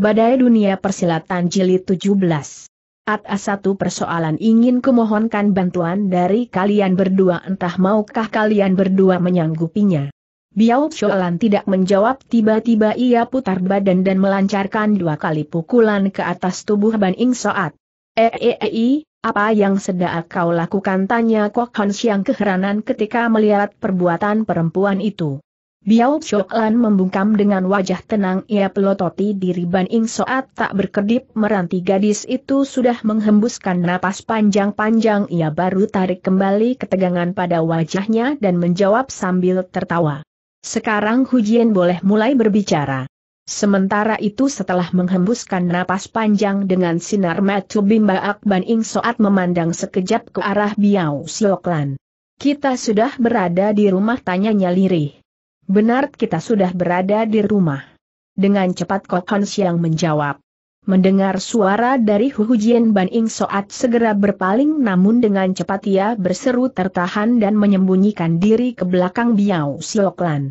Badai Dunia Persilatan Jilid 17. Atas satu persoalan ingin kumohonkan bantuan dari kalian berdua entah maukah kalian berdua menyanggupinya. Biao Sholan tidak menjawab tiba-tiba ia putar badan dan melancarkan dua kali pukulan ke atas tubuh Ban Ing Soat. Eee, eh, -e eh, eh, apa yang sedang kau lakukan tanya Kok Hans yang keheranan ketika melihat perbuatan perempuan itu. Biao Choklan membungkam dengan wajah tenang ia pelototi diri Ban Ing Soat tak berkedip meranti gadis itu sudah menghembuskan napas panjang-panjang ia baru tarik kembali ketegangan pada wajahnya dan menjawab sambil tertawa. Sekarang Hujian boleh mulai berbicara. Sementara itu setelah menghembuskan napas panjang dengan sinar mata bimbaak Ban Ing Soat memandang sekejap ke arah Biao Choklan. Kita sudah berada di rumah tanyanya lirih. Benar kita sudah berada di rumah. Dengan cepat Kokon Siang menjawab. Mendengar suara dari Hu Jian Ban Ing Soat segera berpaling namun dengan cepat ia berseru tertahan dan menyembunyikan diri ke belakang Biao Sioklan.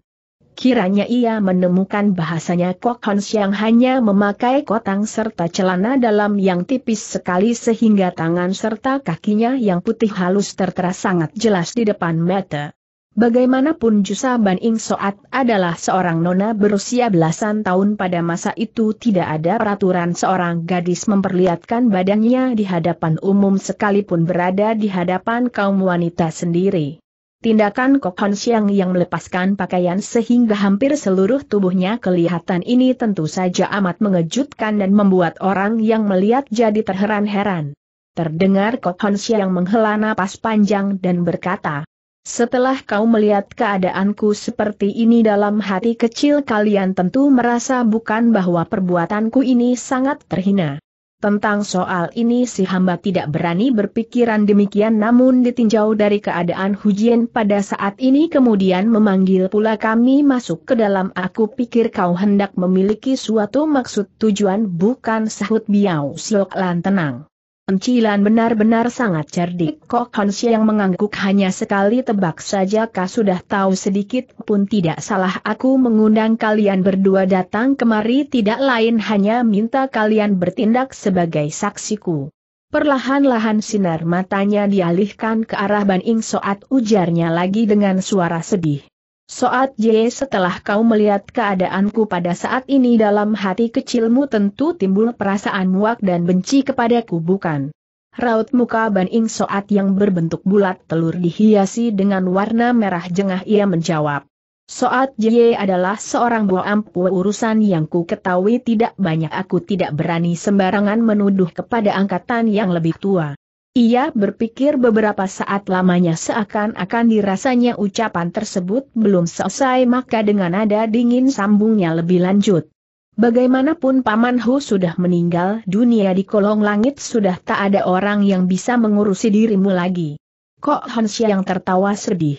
Kiranya ia menemukan bahasanya Kok Hon Siang hanya memakai kotang serta celana dalam yang tipis sekali sehingga tangan serta kakinya yang putih halus tertera sangat jelas di depan mata. Bagaimanapun Ban Ing Soat adalah seorang nona berusia belasan tahun pada masa itu tidak ada peraturan seorang gadis memperlihatkan badannya di hadapan umum sekalipun berada di hadapan kaum wanita sendiri. Tindakan Kokon Siang yang melepaskan pakaian sehingga hampir seluruh tubuhnya kelihatan ini tentu saja amat mengejutkan dan membuat orang yang melihat jadi terheran-heran. Terdengar Kokon Siang menghela napas panjang dan berkata, setelah kau melihat keadaanku seperti ini dalam hati kecil kalian tentu merasa bukan bahwa perbuatanku ini sangat terhina. Tentang soal ini si hamba tidak berani berpikiran demikian namun ditinjau dari keadaan hujian pada saat ini kemudian memanggil pula kami masuk ke dalam aku pikir kau hendak memiliki suatu maksud tujuan bukan sahut biau siok lan tenang. Encilan benar-benar sangat cerdik Kok Hansi yang mengangguk hanya sekali tebak saja kah sudah tahu sedikit pun tidak salah aku mengundang kalian berdua datang kemari tidak lain hanya minta kalian bertindak sebagai saksiku. Perlahan-lahan sinar matanya dialihkan ke arah Ban Ing Soat ujarnya lagi dengan suara sedih. Soat J setelah kau melihat keadaanku pada saat ini dalam hati kecilmu tentu timbul perasaan muak dan benci kepadaku bukan? Raut muka Ban Soat yang berbentuk bulat telur dihiasi dengan warna merah jengah ia menjawab. Soat J adalah seorang buah ampu urusan yang ku ketahui tidak banyak aku tidak berani sembarangan menuduh kepada angkatan yang lebih tua. Ia berpikir beberapa saat lamanya seakan-akan dirasanya ucapan tersebut belum selesai maka dengan nada dingin sambungnya lebih lanjut. Bagaimanapun Paman Hu sudah meninggal dunia di kolong langit sudah tak ada orang yang bisa mengurusi dirimu lagi. Kok Hansia yang tertawa sedih.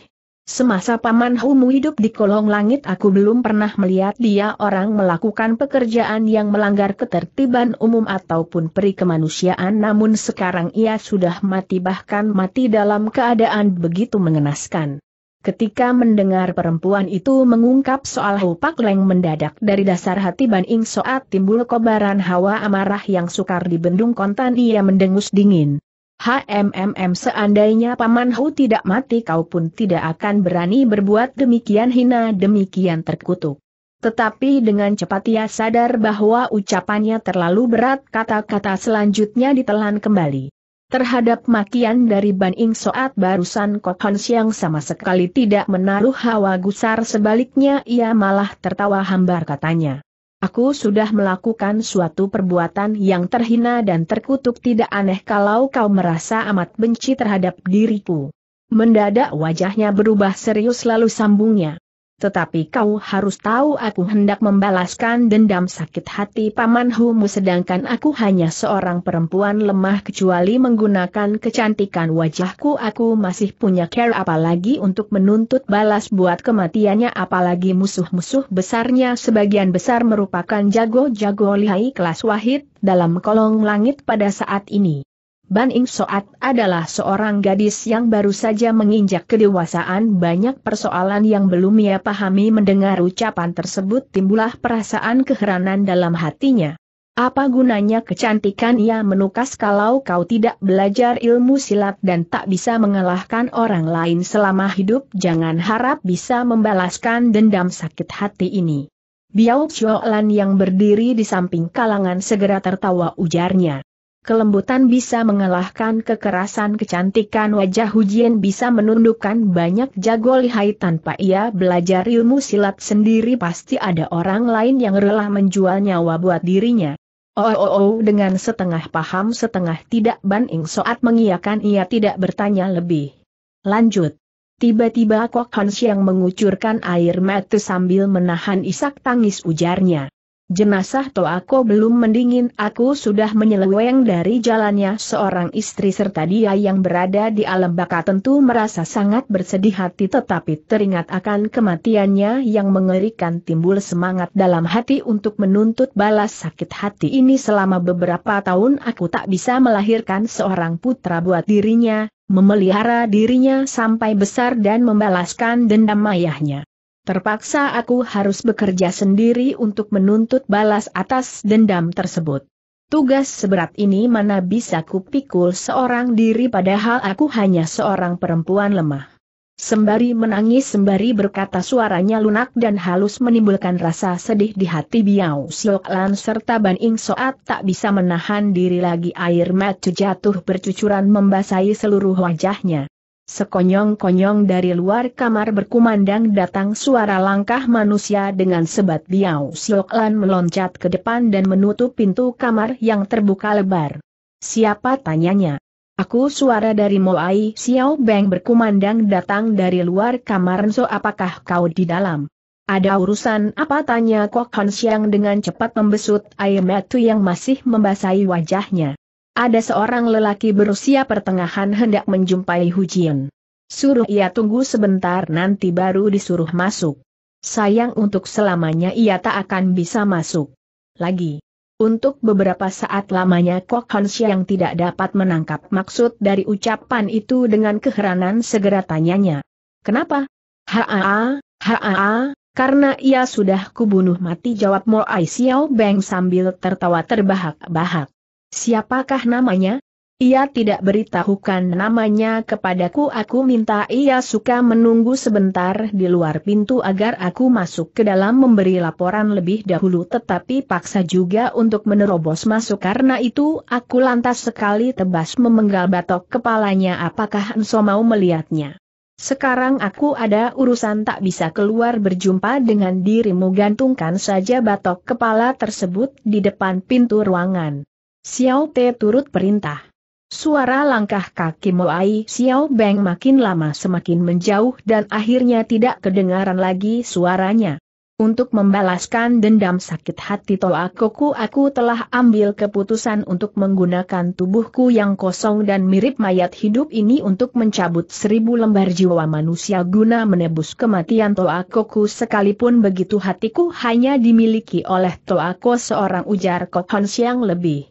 Semasa Paman Humu hidup di kolong langit aku belum pernah melihat dia orang melakukan pekerjaan yang melanggar ketertiban umum ataupun peri kemanusiaan namun sekarang ia sudah mati bahkan mati dalam keadaan begitu mengenaskan. Ketika mendengar perempuan itu mengungkap soal Hupak Leng mendadak dari dasar hati Ban Ing Soat timbul kobaran hawa amarah yang sukar dibendung kontan ia mendengus dingin. HMMM seandainya Paman Hu tidak mati kau pun tidak akan berani berbuat demikian hina demikian terkutuk. Tetapi dengan cepat ia sadar bahwa ucapannya terlalu berat kata-kata selanjutnya ditelan kembali. Terhadap makian dari Ban Ing Soat barusan Kokon Siang sama sekali tidak menaruh hawa gusar sebaliknya ia malah tertawa hambar katanya. Aku sudah melakukan suatu perbuatan yang terhina dan terkutuk tidak aneh kalau kau merasa amat benci terhadap diriku. Mendadak wajahnya berubah serius lalu sambungnya. Tetapi kau harus tahu aku hendak membalaskan dendam sakit hati Paman Humu sedangkan aku hanya seorang perempuan lemah kecuali menggunakan kecantikan wajahku aku masih punya care apalagi untuk menuntut balas buat kematiannya apalagi musuh-musuh besarnya sebagian besar merupakan jago-jago lihai kelas wahid dalam kolong langit pada saat ini. Ban Ing Soat adalah seorang gadis yang baru saja menginjak kedewasaan banyak persoalan yang belum ia pahami mendengar ucapan tersebut timbullah perasaan keheranan dalam hatinya. Apa gunanya kecantikan ia menukas kalau kau tidak belajar ilmu silat dan tak bisa mengalahkan orang lain selama hidup jangan harap bisa membalaskan dendam sakit hati ini. Biao Lan yang berdiri di samping kalangan segera tertawa ujarnya. Kelembutan bisa mengalahkan kekerasan kecantikan wajah Hujian bisa menundukkan banyak jago lihai tanpa ia belajar ilmu silat sendiri pasti ada orang lain yang rela menjual nyawa buat dirinya. Oh, oh, oh dengan setengah paham setengah tidak Ban Ing Soat mengiakan ia tidak bertanya lebih. Lanjut. Tiba-tiba Kok Hans yang mengucurkan air mata sambil menahan isak tangis ujarnya jenazah Toako belum mendingin aku sudah menyeleweng dari jalannya seorang istri serta dia yang berada di alam baka tentu merasa sangat bersedih hati tetapi teringat akan kematiannya yang mengerikan timbul semangat dalam hati untuk menuntut balas sakit hati ini selama beberapa tahun aku tak bisa melahirkan seorang putra buat dirinya, memelihara dirinya sampai besar dan membalaskan dendam ayahnya. Terpaksa aku harus bekerja sendiri untuk menuntut balas atas dendam tersebut. Tugas seberat ini mana bisa kupikul seorang diri padahal aku hanya seorang perempuan lemah. Sembari menangis sembari berkata suaranya lunak dan halus menimbulkan rasa sedih di hati Biao Siok Lan serta Ban Ing Soat tak bisa menahan diri lagi air mata jatuh bercucuran membasahi seluruh wajahnya. Sekonyong-konyong dari luar kamar berkumandang datang suara langkah manusia dengan sebat Biao Sioklan meloncat ke depan dan menutup pintu kamar yang terbuka lebar. Siapa tanyanya? Aku suara dari Moai Xiao Beng berkumandang datang dari luar kamar so apakah kau di dalam? Ada urusan apa tanya Kok Han Xiang dengan cepat membesut air mata yang masih membasahi wajahnya. Ada seorang lelaki berusia pertengahan hendak menjumpai Hujian. Suruh ia tunggu sebentar nanti baru disuruh masuk. Sayang untuk selamanya ia tak akan bisa masuk. Lagi. Untuk beberapa saat lamanya Kok Han yang tidak dapat menangkap maksud dari ucapan itu dengan keheranan segera tanyanya. Kenapa? Haa, haa, karena ia sudah kubunuh mati jawab Mo Ai Xiao Beng sambil tertawa terbahak-bahak. Siapakah namanya? Ia tidak beritahukan namanya kepadaku aku minta ia suka menunggu sebentar di luar pintu agar aku masuk ke dalam memberi laporan lebih dahulu tetapi paksa juga untuk menerobos masuk karena itu aku lantas sekali tebas memenggal batok kepalanya apakah Enso mau melihatnya. Sekarang aku ada urusan tak bisa keluar berjumpa dengan dirimu gantungkan saja batok kepala tersebut di depan pintu ruangan. Xiao Te turut perintah. Suara langkah kaki Moai Xiao Beng makin lama semakin menjauh dan akhirnya tidak kedengaran lagi suaranya. Untuk membalaskan dendam sakit hati Toa Koku aku telah ambil keputusan untuk menggunakan tubuhku yang kosong dan mirip mayat hidup ini untuk mencabut seribu lembar jiwa manusia guna menebus kematian Toa Koku sekalipun begitu hatiku hanya dimiliki oleh Toa Koku seorang ujar Kokon Siang lebih.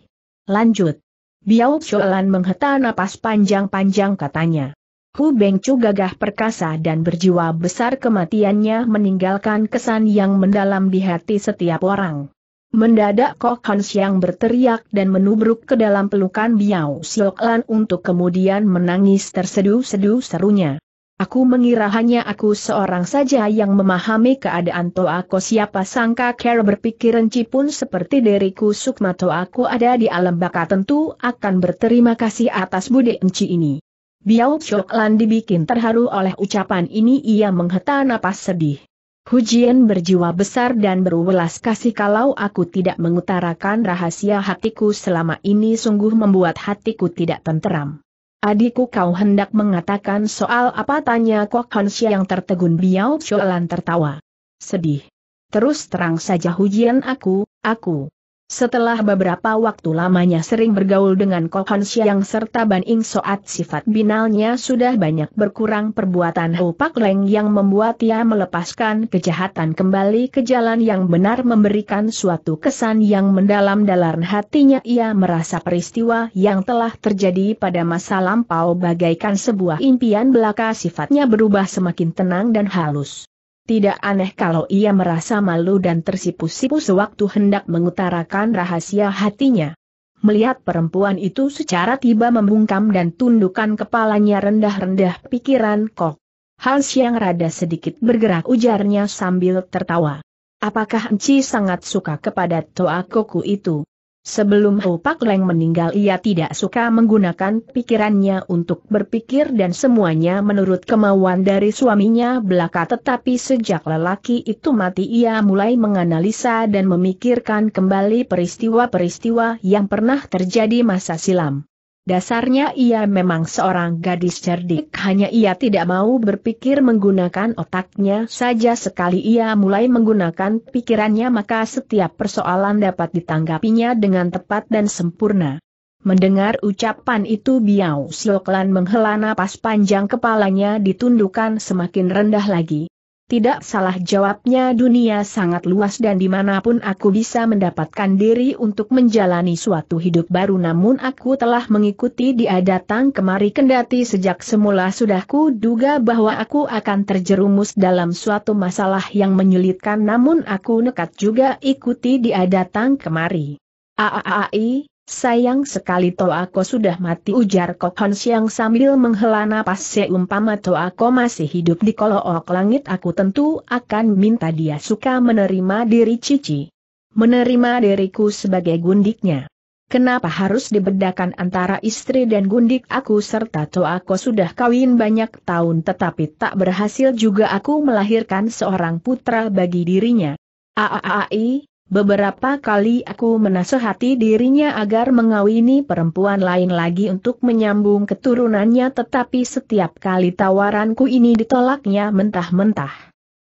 Lanjut. Biao Xiaolan menghela napas panjang-panjang katanya. Hu Bengcu gagah perkasa dan berjiwa besar kematiannya meninggalkan kesan yang mendalam di hati setiap orang. Mendadak Kok Han Xiang berteriak dan menubruk ke dalam pelukan Biao Xiaolan untuk kemudian menangis terseduh-seduh serunya. Aku mengira hanya aku seorang saja yang memahami keadaan Toako siapa sangka Care berpikir Enci pun seperti diriku Sukma Toako ada di alam baka tentu akan berterima kasih atas budi Enci ini. Biao Choklan dibikin terharu oleh ucapan ini ia mengheta napas sedih. Hujian berjiwa besar dan berwelas kasih kalau aku tidak mengutarakan rahasia hatiku selama ini sungguh membuat hatiku tidak tenteram. Adikku kau hendak mengatakan soal apa tanya Kok Hansia yang tertegun Biao Sholan tertawa. Sedih. Terus terang saja hujian aku, aku, setelah beberapa waktu lamanya sering bergaul dengan Kohon Siang serta Ban Ing Soat sifat binalnya sudah banyak berkurang perbuatan Hu Pak Leng yang membuat ia melepaskan kejahatan kembali ke jalan yang benar memberikan suatu kesan yang mendalam dalam hatinya ia merasa peristiwa yang telah terjadi pada masa lampau bagaikan sebuah impian belaka sifatnya berubah semakin tenang dan halus. Tidak aneh kalau ia merasa malu dan tersipu-sipu sewaktu hendak mengutarakan rahasia hatinya. Melihat perempuan itu secara tiba membungkam dan tundukkan kepalanya rendah-rendah pikiran kok. Hal yang rada sedikit bergerak ujarnya sambil tertawa. Apakah Enci sangat suka kepada Toa Koku itu? Sebelum Pak Leng meninggal ia tidak suka menggunakan pikirannya untuk berpikir dan semuanya menurut kemauan dari suaminya belaka tetapi sejak lelaki itu mati ia mulai menganalisa dan memikirkan kembali peristiwa-peristiwa yang pernah terjadi masa silam. Dasarnya ia memang seorang gadis cerdik hanya ia tidak mau berpikir menggunakan otaknya saja sekali ia mulai menggunakan pikirannya maka setiap persoalan dapat ditanggapinya dengan tepat dan sempurna. Mendengar ucapan itu Biao Sioklan menghela napas panjang kepalanya ditundukkan semakin rendah lagi. Tidak salah jawabnya dunia sangat luas dan dimanapun aku bisa mendapatkan diri untuk menjalani suatu hidup baru namun aku telah mengikuti dia datang kemari kendati sejak semula sudah ku duga bahwa aku akan terjerumus dalam suatu masalah yang menyulitkan namun aku nekat juga ikuti dia datang kemari. Aaai, Sayang sekali aku sudah mati ujar Kokhon Siang sambil menghela napas seumpama aku masih hidup di kolook langit aku tentu akan minta dia suka menerima diri Cici. Menerima diriku sebagai gundiknya. Kenapa harus dibedakan antara istri dan gundik aku serta aku sudah kawin banyak tahun tetapi tak berhasil juga aku melahirkan seorang putra bagi dirinya. Aaai, Beberapa kali aku menasehati dirinya agar mengawini perempuan lain lagi untuk menyambung keturunannya tetapi setiap kali tawaranku ini ditolaknya mentah-mentah.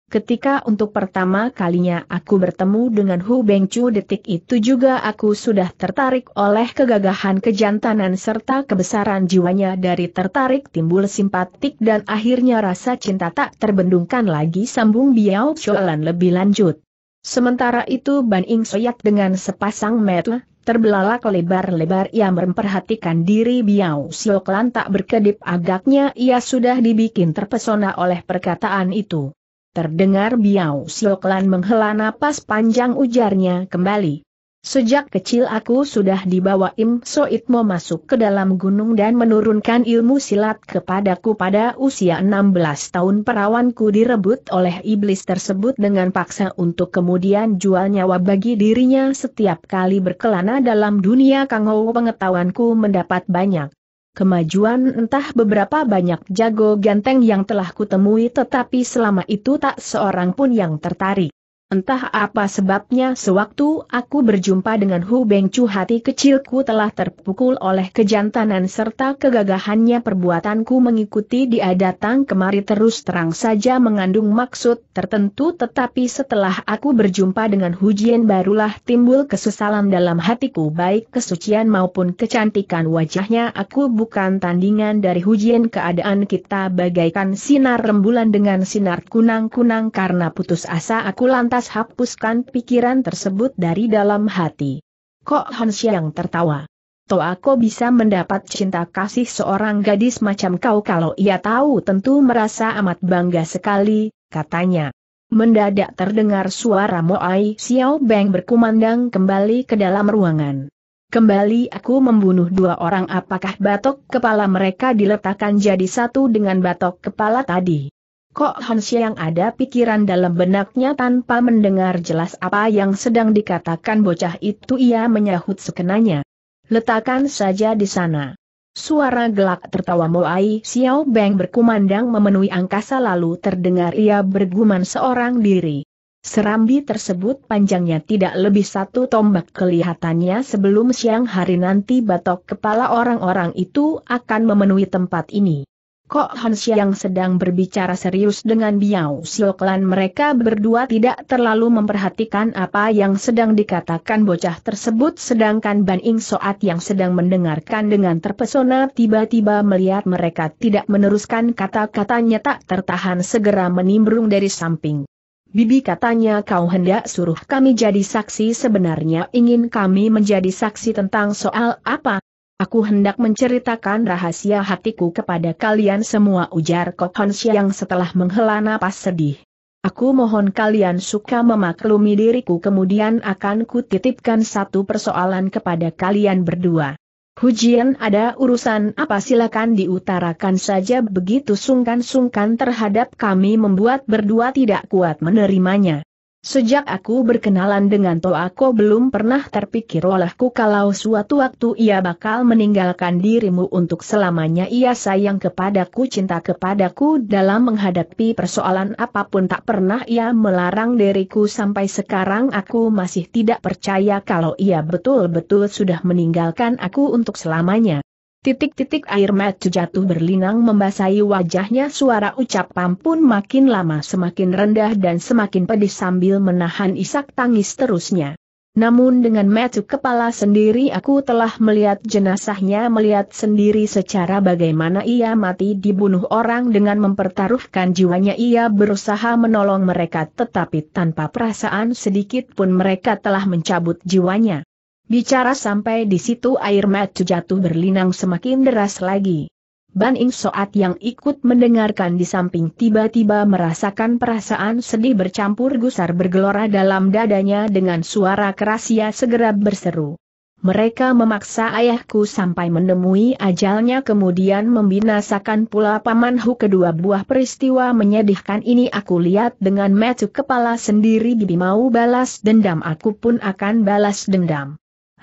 Ketika untuk pertama kalinya aku bertemu dengan Hu Bengcu detik itu juga aku sudah tertarik oleh kegagahan kejantanan serta kebesaran jiwanya dari tertarik timbul simpatik dan akhirnya rasa cinta tak terbendungkan lagi sambung Biao Chualan lebih lanjut. Sementara itu Ban Ing Soyat dengan sepasang mata, terbelalak lebar-lebar ia memperhatikan diri Biao Siok Lan tak berkedip agaknya ia sudah dibikin terpesona oleh perkataan itu. Terdengar Biao Siok Lan menghela napas panjang ujarnya kembali. Sejak kecil aku sudah dibawa Im Soitmo masuk ke dalam gunung dan menurunkan ilmu silat kepadaku pada usia 16 tahun perawanku direbut oleh iblis tersebut dengan paksa untuk kemudian jual nyawa bagi dirinya setiap kali berkelana dalam dunia kangau pengetahuanku mendapat banyak kemajuan entah beberapa banyak jago ganteng yang telah kutemui tetapi selama itu tak seorang pun yang tertarik. Entah apa sebabnya sewaktu aku berjumpa dengan Hu Beng Chu hati kecilku telah terpukul oleh kejantanan serta kegagahannya perbuatanku mengikuti dia datang kemari terus terang saja mengandung maksud tertentu tetapi setelah aku berjumpa dengan Hu Jian barulah timbul kesesalan dalam hatiku baik kesucian maupun kecantikan wajahnya aku bukan tandingan dari Hu Jian keadaan kita bagaikan sinar rembulan dengan sinar kunang-kunang karena putus asa aku lantas lantas hapuskan pikiran tersebut dari dalam hati. Kok Han Xiang tertawa. Toh aku bisa mendapat cinta kasih seorang gadis macam kau kalau ia tahu tentu merasa amat bangga sekali, katanya. Mendadak terdengar suara Moai Xiao Beng berkumandang kembali ke dalam ruangan. Kembali aku membunuh dua orang apakah batok kepala mereka diletakkan jadi satu dengan batok kepala tadi. Kok Hansi yang ada pikiran dalam benaknya tanpa mendengar jelas apa yang sedang dikatakan bocah itu ia menyahut sekenanya. Letakkan saja di sana. Suara gelak tertawa Moai Xiao Beng berkumandang memenuhi angkasa lalu terdengar ia bergumam seorang diri. Serambi tersebut panjangnya tidak lebih satu tombak kelihatannya sebelum siang hari nanti batok kepala orang-orang itu akan memenuhi tempat ini. Kok Hans yang sedang berbicara serius dengan Biao Sioklan mereka berdua tidak terlalu memperhatikan apa yang sedang dikatakan bocah tersebut sedangkan Ban Ing Soat yang sedang mendengarkan dengan terpesona tiba-tiba melihat mereka tidak meneruskan kata-katanya tak tertahan segera menimbrung dari samping. Bibi katanya kau hendak suruh kami jadi saksi sebenarnya ingin kami menjadi saksi tentang soal apa? Aku hendak menceritakan rahasia hatiku kepada kalian semua ujar Kohon yang setelah menghela napas sedih. Aku mohon kalian suka memaklumi diriku kemudian akan kutitipkan satu persoalan kepada kalian berdua. Hujian ada urusan apa silakan diutarakan saja begitu sungkan-sungkan terhadap kami membuat berdua tidak kuat menerimanya. Sejak aku berkenalan dengan aku belum pernah terpikir olehku kalau suatu waktu ia bakal meninggalkan dirimu untuk selamanya ia sayang kepadaku cinta kepadaku dalam menghadapi persoalan apapun tak pernah ia melarang diriku sampai sekarang aku masih tidak percaya kalau ia betul-betul sudah meninggalkan aku untuk selamanya. Titik-titik air mata jatuh berlinang membasahi wajahnya suara ucap pam pun makin lama semakin rendah dan semakin pedih sambil menahan isak tangis terusnya. Namun dengan mata kepala sendiri aku telah melihat jenazahnya melihat sendiri secara bagaimana ia mati dibunuh orang dengan mempertaruhkan jiwanya ia berusaha menolong mereka tetapi tanpa perasaan sedikit pun mereka telah mencabut jiwanya. Bicara sampai di situ air mata jatuh berlinang semakin deras lagi. Ban Ing Soat yang ikut mendengarkan di samping tiba-tiba merasakan perasaan sedih bercampur gusar bergelora dalam dadanya dengan suara keras ia segera berseru. Mereka memaksa ayahku sampai menemui ajalnya kemudian membinasakan pula pamanhu kedua buah peristiwa menyedihkan ini aku lihat dengan metu kepala sendiri bibi mau balas dendam aku pun akan balas dendam.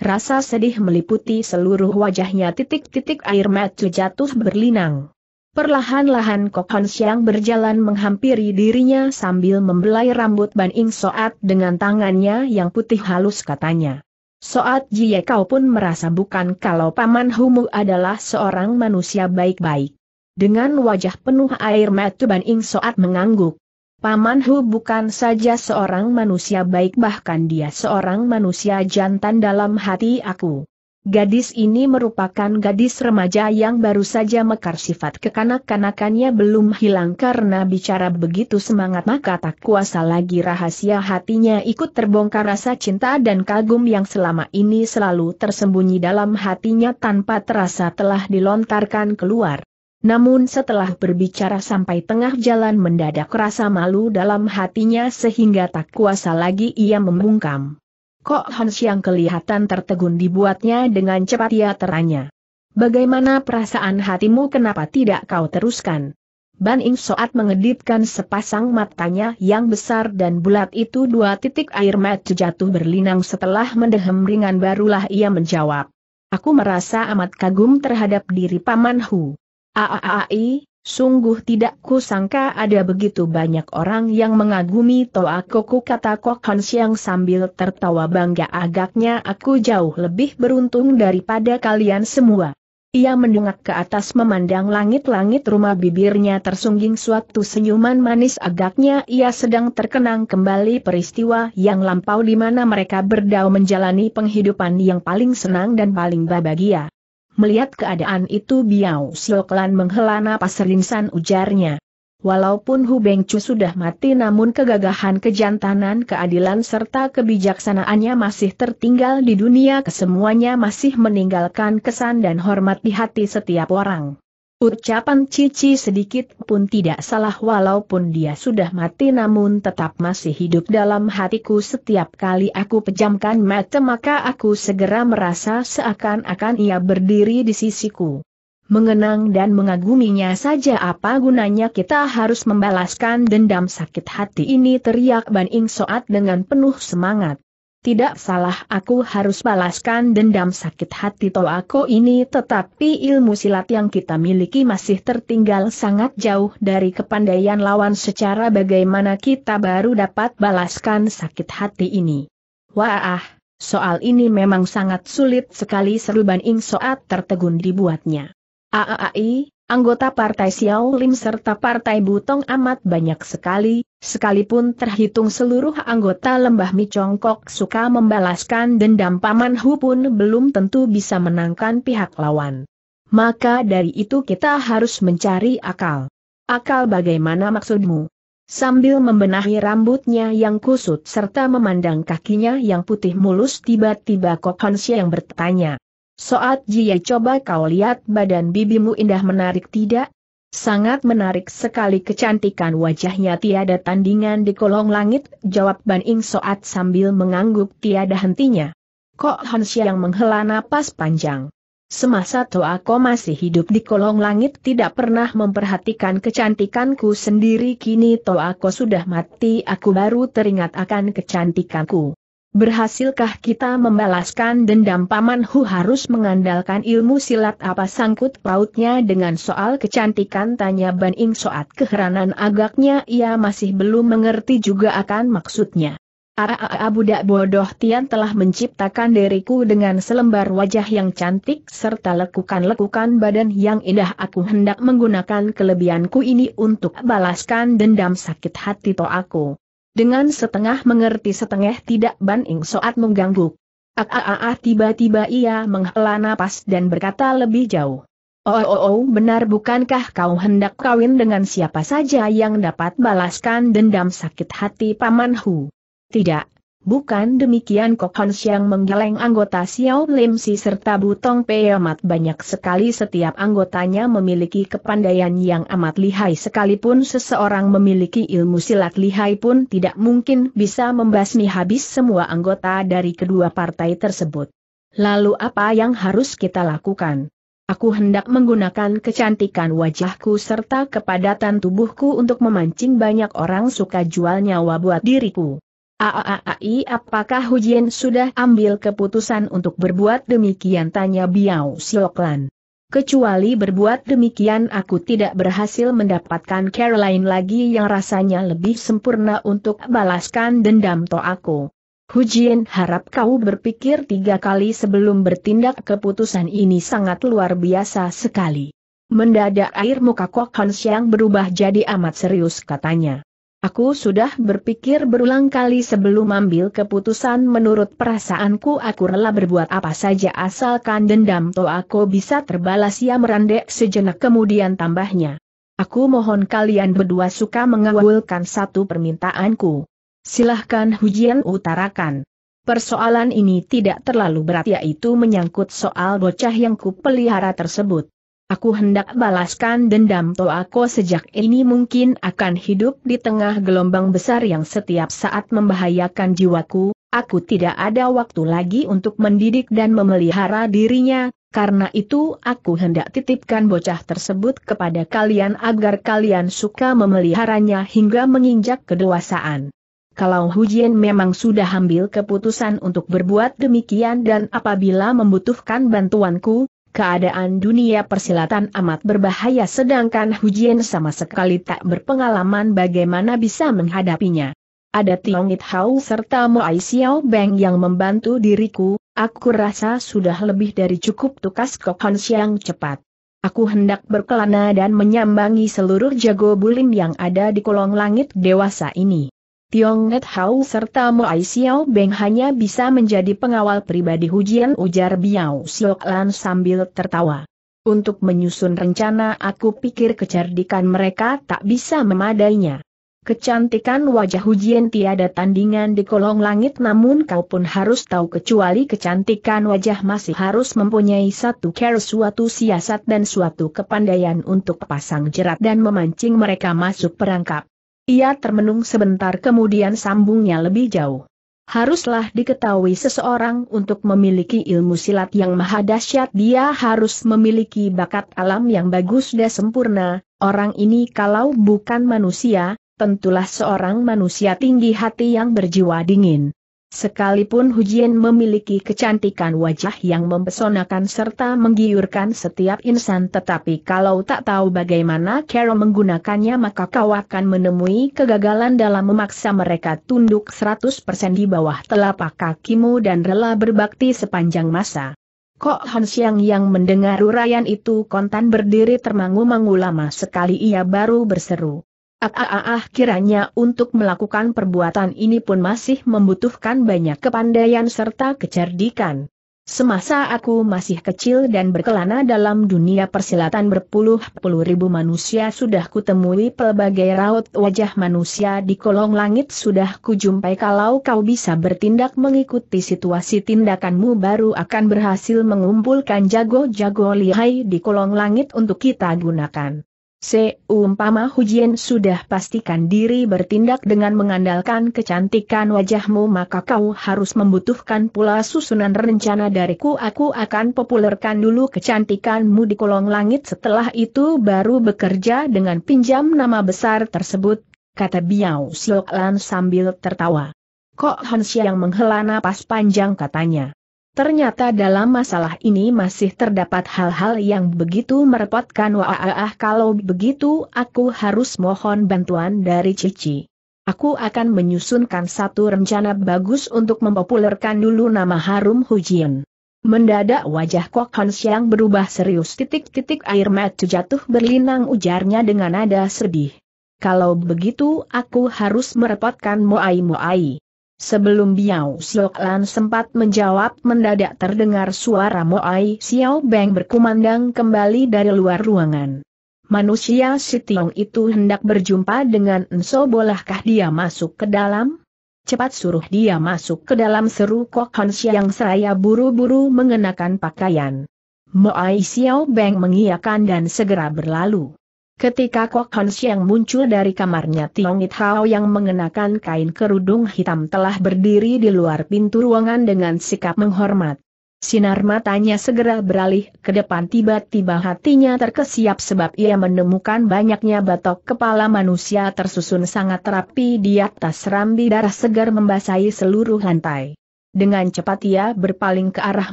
Rasa sedih meliputi seluruh wajahnya titik-titik air mata jatuh berlinang. Perlahan-lahan Kok Siang berjalan menghampiri dirinya sambil membelai rambut Ban Ing Soat dengan tangannya yang putih halus katanya. Soat Jie kau pun merasa bukan kalau Paman Humu adalah seorang manusia baik-baik. Dengan wajah penuh air mata Ban Ing Soat mengangguk. Paman Hu bukan saja seorang manusia baik bahkan dia seorang manusia jantan dalam hati aku. Gadis ini merupakan gadis remaja yang baru saja mekar sifat kekanak-kanakannya belum hilang karena bicara begitu semangat maka tak kuasa lagi rahasia hatinya ikut terbongkar rasa cinta dan kagum yang selama ini selalu tersembunyi dalam hatinya tanpa terasa telah dilontarkan keluar. Namun setelah berbicara sampai tengah jalan mendadak rasa malu dalam hatinya sehingga tak kuasa lagi ia membungkam. Kok Hans yang kelihatan tertegun dibuatnya dengan cepat ia teranya. Bagaimana perasaan hatimu kenapa tidak kau teruskan? Ban Ing Soat mengedipkan sepasang matanya yang besar dan bulat itu dua titik air mata jatuh berlinang setelah mendehem ringan barulah ia menjawab. Aku merasa amat kagum terhadap diri Paman Hu. Aaai, sungguh tidak kusangka ada begitu banyak orang yang mengagumi Toa Koku kata Kok Han Siang sambil tertawa bangga agaknya aku jauh lebih beruntung daripada kalian semua. Ia mendongak ke atas memandang langit-langit rumah bibirnya tersungging suatu senyuman manis agaknya ia sedang terkenang kembali peristiwa yang lampau di mana mereka berdau menjalani penghidupan yang paling senang dan paling bahagia. Melihat keadaan itu Biao Sioklan menghela napas rinsan ujarnya. Walaupun Hu Bengcu sudah mati namun kegagahan kejantanan keadilan serta kebijaksanaannya masih tertinggal di dunia kesemuanya masih meninggalkan kesan dan hormat di hati setiap orang. Ucapan Cici sedikit pun tidak salah walaupun dia sudah mati namun tetap masih hidup dalam hatiku setiap kali aku pejamkan mata maka aku segera merasa seakan-akan ia berdiri di sisiku. Mengenang dan mengaguminya saja apa gunanya kita harus membalaskan dendam sakit hati ini teriak Ban Ing Soat dengan penuh semangat. Tidak salah aku harus balaskan dendam sakit hati Toako ini tetapi ilmu silat yang kita miliki masih tertinggal sangat jauh dari kepandaian lawan secara bagaimana kita baru dapat balaskan sakit hati ini. Wah, soal ini memang sangat sulit sekali seruban Ing Soat tertegun dibuatnya. Aaai. Anggota Partai Xiao Lim serta Partai Butong amat banyak sekali, sekalipun terhitung seluruh anggota lembah Micongkok suka membalaskan dendam Paman Hu pun belum tentu bisa menangkan pihak lawan. Maka dari itu kita harus mencari akal. Akal bagaimana maksudmu? Sambil membenahi rambutnya yang kusut serta memandang kakinya yang putih mulus tiba-tiba Kok Hon yang bertanya. Soat Jie coba kau lihat badan bibimu indah menarik tidak? Sangat menarik sekali kecantikan wajahnya tiada tandingan di kolong langit, jawab Ban Ing Soat sambil mengangguk tiada hentinya. Kok Hans yang menghela napas panjang. Semasa toa aku masih hidup di kolong langit tidak pernah memperhatikan kecantikanku sendiri kini toa aku sudah mati aku baru teringat akan kecantikanku. Berhasilkah kita membalaskan dendam Paman Hu harus mengandalkan ilmu silat apa sangkut pautnya dengan soal kecantikan tanya Ban Ing Soat keheranan agaknya ia masih belum mengerti juga akan maksudnya. Abu budak bodoh Tian telah menciptakan diriku dengan selembar wajah yang cantik serta lekukan-lekukan badan yang indah aku hendak menggunakan kelebihanku ini untuk balaskan dendam sakit hati to aku. Dengan setengah mengerti setengah tidak Ban Ing Soat mengganggu. Aaah, tiba-tiba ia menghela napas dan berkata lebih jauh. Oh, oh, oh, benar bukankah kau hendak kawin dengan siapa saja yang dapat balaskan dendam sakit hati Paman Hu? Tidak, Bukan demikian kok Hans yang menggeleng anggota Xiao Lim Si serta Butong Pei amat banyak sekali setiap anggotanya memiliki kepandaian yang amat lihai sekalipun seseorang memiliki ilmu silat lihai pun tidak mungkin bisa membasmi habis semua anggota dari kedua partai tersebut. Lalu apa yang harus kita lakukan? Aku hendak menggunakan kecantikan wajahku serta kepadatan tubuhku untuk memancing banyak orang suka jual nyawa buat diriku. Aaai apakah Hujian sudah ambil keputusan untuk berbuat demikian tanya Biao Sioklan. Kecuali berbuat demikian aku tidak berhasil mendapatkan Caroline lagi yang rasanya lebih sempurna untuk balaskan dendam to aku. Hujian harap kau berpikir tiga kali sebelum bertindak keputusan ini sangat luar biasa sekali. Mendadak air muka Kok Hans yang berubah jadi amat serius katanya. Aku sudah berpikir berulang kali sebelum ambil keputusan menurut perasaanku aku rela berbuat apa saja asalkan dendam to aku bisa terbalas ia merandek sejenak kemudian tambahnya. Aku mohon kalian berdua suka mengawulkan satu permintaanku. Silahkan hujian utarakan. Persoalan ini tidak terlalu berat yaitu menyangkut soal bocah yang kupelihara tersebut. Aku hendak balaskan dendam aku sejak ini mungkin akan hidup di tengah gelombang besar yang setiap saat membahayakan jiwaku, aku tidak ada waktu lagi untuk mendidik dan memelihara dirinya, karena itu aku hendak titipkan bocah tersebut kepada kalian agar kalian suka memeliharanya hingga menginjak kedewasaan. Kalau Hujian memang sudah ambil keputusan untuk berbuat demikian dan apabila membutuhkan bantuanku, keadaan dunia persilatan amat berbahaya sedangkan Hujian sama sekali tak berpengalaman bagaimana bisa menghadapinya. Ada It Hau serta Moai Xiao Beng yang membantu diriku, aku rasa sudah lebih dari cukup tukas Kokon Siang cepat. Aku hendak berkelana dan menyambangi seluruh jago bulim yang ada di kolong langit dewasa ini. Tiong net Hau serta Ai Xiao Beng hanya bisa menjadi pengawal pribadi hujian ujar Biao Siok Lan sambil tertawa. Untuk menyusun rencana aku pikir kecerdikan mereka tak bisa memadainya. Kecantikan wajah hujian tiada tandingan di kolong langit namun kau pun harus tahu kecuali kecantikan wajah masih harus mempunyai satu care suatu siasat dan suatu kepandaian untuk pasang jerat dan memancing mereka masuk perangkap. Ia termenung sebentar kemudian sambungnya lebih jauh. Haruslah diketahui seseorang untuk memiliki ilmu silat yang maha dahsyat dia harus memiliki bakat alam yang bagus dan sempurna, orang ini kalau bukan manusia, tentulah seorang manusia tinggi hati yang berjiwa dingin. Sekalipun Hujian memiliki kecantikan wajah yang mempesonakan serta menggiurkan setiap insan tetapi kalau tak tahu bagaimana Carol menggunakannya maka kau akan menemui kegagalan dalam memaksa mereka tunduk 100% di bawah telapak kakimu dan rela berbakti sepanjang masa. Kok Han Xiang yang mendengar uraian itu kontan berdiri termangu-mangu lama sekali ia baru berseru. Ah, kiranya untuk melakukan perbuatan ini pun masih membutuhkan banyak kepandaian serta kecerdikan. Semasa aku masih kecil dan berkelana dalam dunia persilatan berpuluh-puluh ribu manusia sudah kutemui pelbagai raut wajah manusia di kolong langit sudah kujumpai kalau kau bisa bertindak mengikuti situasi tindakanmu baru akan berhasil mengumpulkan jago-jago lihai di kolong langit untuk kita gunakan. Seumpama Hujian sudah pastikan diri bertindak dengan mengandalkan kecantikan wajahmu maka kau harus membutuhkan pula susunan rencana dariku aku akan populerkan dulu kecantikanmu di kolong langit setelah itu baru bekerja dengan pinjam nama besar tersebut, kata Biao Lan sambil tertawa. Kok Hansia yang menghela napas panjang katanya. Ternyata dalam masalah ini masih terdapat hal-hal yang begitu merepotkan Wah kalau begitu aku harus mohon bantuan dari Cici. Aku akan menyusunkan satu rencana bagus untuk mempopulerkan dulu nama harum Hujian. Mendadak wajah Kok Hans yang berubah serius titik-titik air mata jatuh berlinang ujarnya dengan nada sedih. Kalau begitu aku harus merepotkan Moai Moai. Sebelum Biao Siok sempat menjawab mendadak terdengar suara Moai Xiao Beng berkumandang kembali dari luar ruangan. Manusia si Tiong itu hendak berjumpa dengan Enso bolehkah dia masuk ke dalam? Cepat suruh dia masuk ke dalam seru Kok Han yang seraya buru-buru mengenakan pakaian. Moai Xiao Beng mengiyakan dan segera berlalu. Ketika Kok Hon Siang muncul dari kamarnya Tiong It Hao yang mengenakan kain kerudung hitam telah berdiri di luar pintu ruangan dengan sikap menghormat. Sinar matanya segera beralih ke depan tiba-tiba hatinya terkesiap sebab ia menemukan banyaknya batok kepala manusia tersusun sangat rapi di atas rambi darah segar membasahi seluruh lantai. Dengan cepat ia berpaling ke arah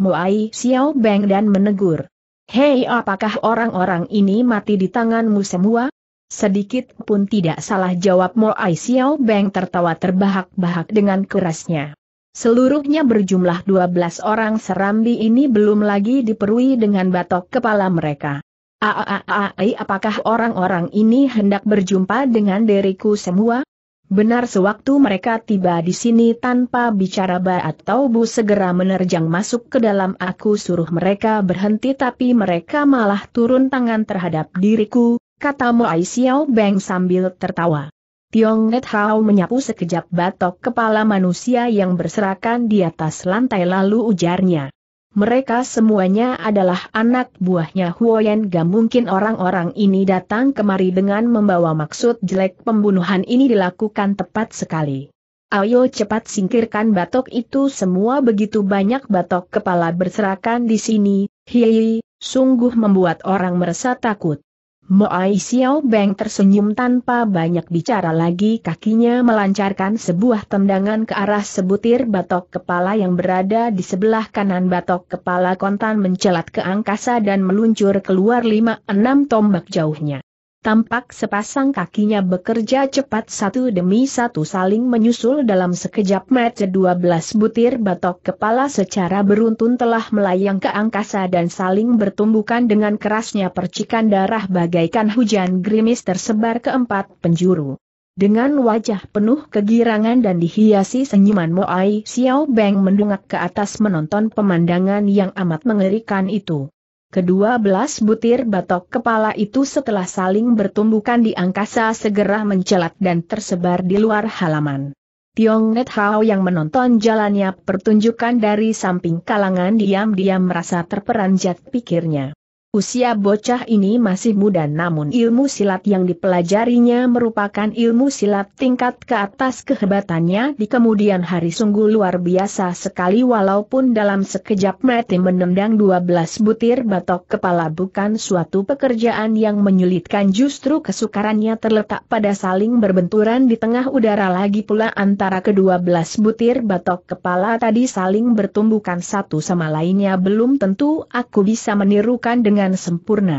Muai Xiao Beng dan menegur. Hei apakah orang-orang ini mati di tanganmu semua? Sedikit pun tidak salah jawab Mo Ai Beng tertawa terbahak-bahak dengan kerasnya. Seluruhnya berjumlah 12 orang serambi ini belum lagi diperui dengan batok kepala mereka. Aaaaai apakah orang-orang ini hendak berjumpa dengan diriku semua? Benar sewaktu mereka tiba di sini tanpa bicara ba atau bu segera menerjang masuk ke dalam aku suruh mereka berhenti tapi mereka malah turun tangan terhadap diriku, kata Moai Xiao Beng sambil tertawa. Tiong Net Hao menyapu sekejap batok kepala manusia yang berserakan di atas lantai lalu ujarnya. Mereka semuanya adalah anak buahnya Huoyen Gam mungkin orang-orang ini datang kemari dengan membawa maksud jelek pembunuhan ini dilakukan tepat sekali. Ayo cepat singkirkan batok itu semua begitu banyak batok kepala berserakan di sini, hihi, sungguh membuat orang merasa takut. Moai Xiao Beng tersenyum tanpa banyak bicara lagi kakinya melancarkan sebuah tendangan ke arah sebutir batok kepala yang berada di sebelah kanan batok kepala kontan mencelat ke angkasa dan meluncur keluar lima enam tombak jauhnya tampak sepasang kakinya bekerja cepat satu demi satu saling menyusul dalam sekejap mata 12 butir batok kepala secara beruntun telah melayang ke angkasa dan saling bertumbukan dengan kerasnya percikan darah bagaikan hujan gerimis tersebar ke empat penjuru. Dengan wajah penuh kegirangan dan dihiasi senyuman Moai Xiao Beng mendungak ke atas menonton pemandangan yang amat mengerikan itu. Kedua belas butir batok kepala itu setelah saling bertumbukan di angkasa segera mencelat dan tersebar di luar halaman. Tiong Net Hao yang menonton jalannya pertunjukan dari samping kalangan diam-diam merasa terperanjat pikirnya. Usia bocah ini masih muda namun ilmu silat yang dipelajarinya merupakan ilmu silat tingkat ke atas kehebatannya di kemudian hari sungguh luar biasa sekali walaupun dalam sekejap mati menendang 12 butir batok kepala bukan suatu pekerjaan yang menyulitkan justru kesukarannya terletak pada saling berbenturan di tengah udara lagi pula antara kedua belas butir batok kepala tadi saling bertumbukan satu sama lainnya belum tentu aku bisa menirukan dengan dengan sempurna.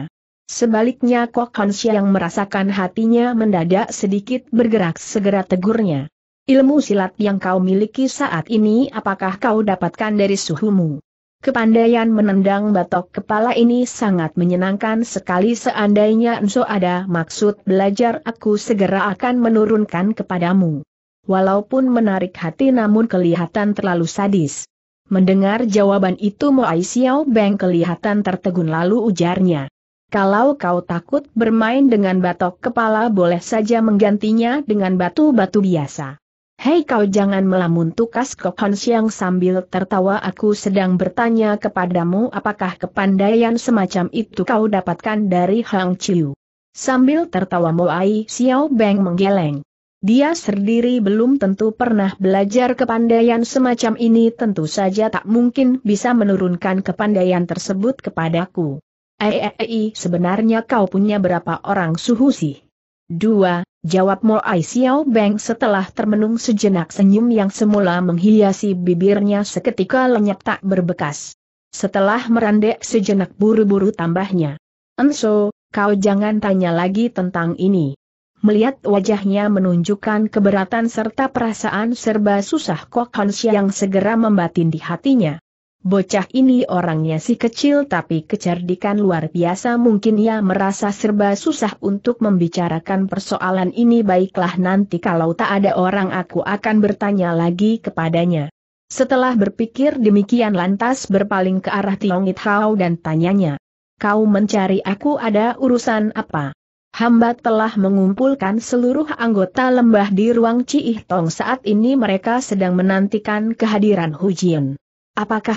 Sebaliknya Kok Hansya yang merasakan hatinya mendadak sedikit bergerak segera tegurnya. Ilmu silat yang kau miliki saat ini apakah kau dapatkan dari suhumu? Kepandaian menendang batok kepala ini sangat menyenangkan sekali seandainya Enso ada maksud belajar aku segera akan menurunkan kepadamu. Walaupun menarik hati namun kelihatan terlalu sadis. Mendengar jawaban itu Moai Xiao Beng kelihatan tertegun lalu ujarnya. Kalau kau takut bermain dengan batok kepala boleh saja menggantinya dengan batu-batu biasa. Hei kau jangan melamun tukas Kokon Siang sambil tertawa aku sedang bertanya kepadamu apakah kepandaian semacam itu kau dapatkan dari Hang Chiu. Sambil tertawa Moai Xiao Beng menggeleng. Dia sendiri belum tentu pernah belajar kepandaian semacam ini tentu saja tak mungkin bisa menurunkan kepandaian tersebut kepadaku. Ei, eh, eh, eh, sebenarnya kau punya berapa orang suhu sih? Dua, jawab Mo Ai Xiao Beng setelah termenung sejenak senyum yang semula menghiasi bibirnya seketika lenyap tak berbekas. Setelah merandek sejenak buru-buru tambahnya. Enso, kau jangan tanya lagi tentang ini. Melihat wajahnya menunjukkan keberatan serta perasaan serba susah Kok Hansi yang segera membatin di hatinya. Bocah ini orangnya si kecil tapi kecerdikan luar biasa mungkin ia merasa serba susah untuk membicarakan persoalan ini baiklah nanti kalau tak ada orang aku akan bertanya lagi kepadanya. Setelah berpikir demikian lantas berpaling ke arah It Hao dan tanyanya. Kau mencari aku ada urusan apa? Hamba telah mengumpulkan seluruh anggota lembah di ruang Ciih Tong saat ini mereka sedang menantikan kehadiran Hu Jin. Apakah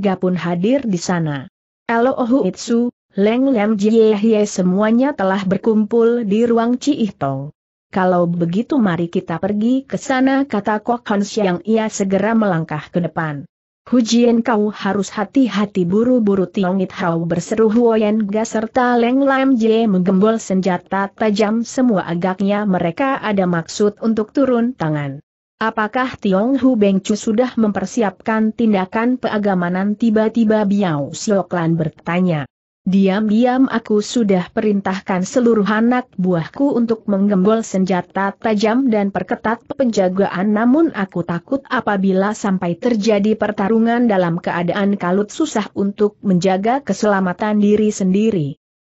ga pun hadir di sana? Elo Itsu, Leng Lem Jie semuanya telah berkumpul di ruang Ciih Tong. Kalau begitu mari kita pergi ke sana kata Kok Hans yang ia segera melangkah ke depan. Hujian kau harus hati-hati buru-buru Tiongit Hau berseru Huoyen Ga serta Leng Lam Jie menggembol senjata tajam semua agaknya mereka ada maksud untuk turun tangan. Apakah Tiong Hu Beng Chu sudah mempersiapkan tindakan peagamanan tiba-tiba Biao Sioklan bertanya. Diam-diam aku sudah perintahkan seluruh anak buahku untuk menggembol senjata tajam dan perketat penjagaan namun aku takut apabila sampai terjadi pertarungan dalam keadaan kalut susah untuk menjaga keselamatan diri sendiri.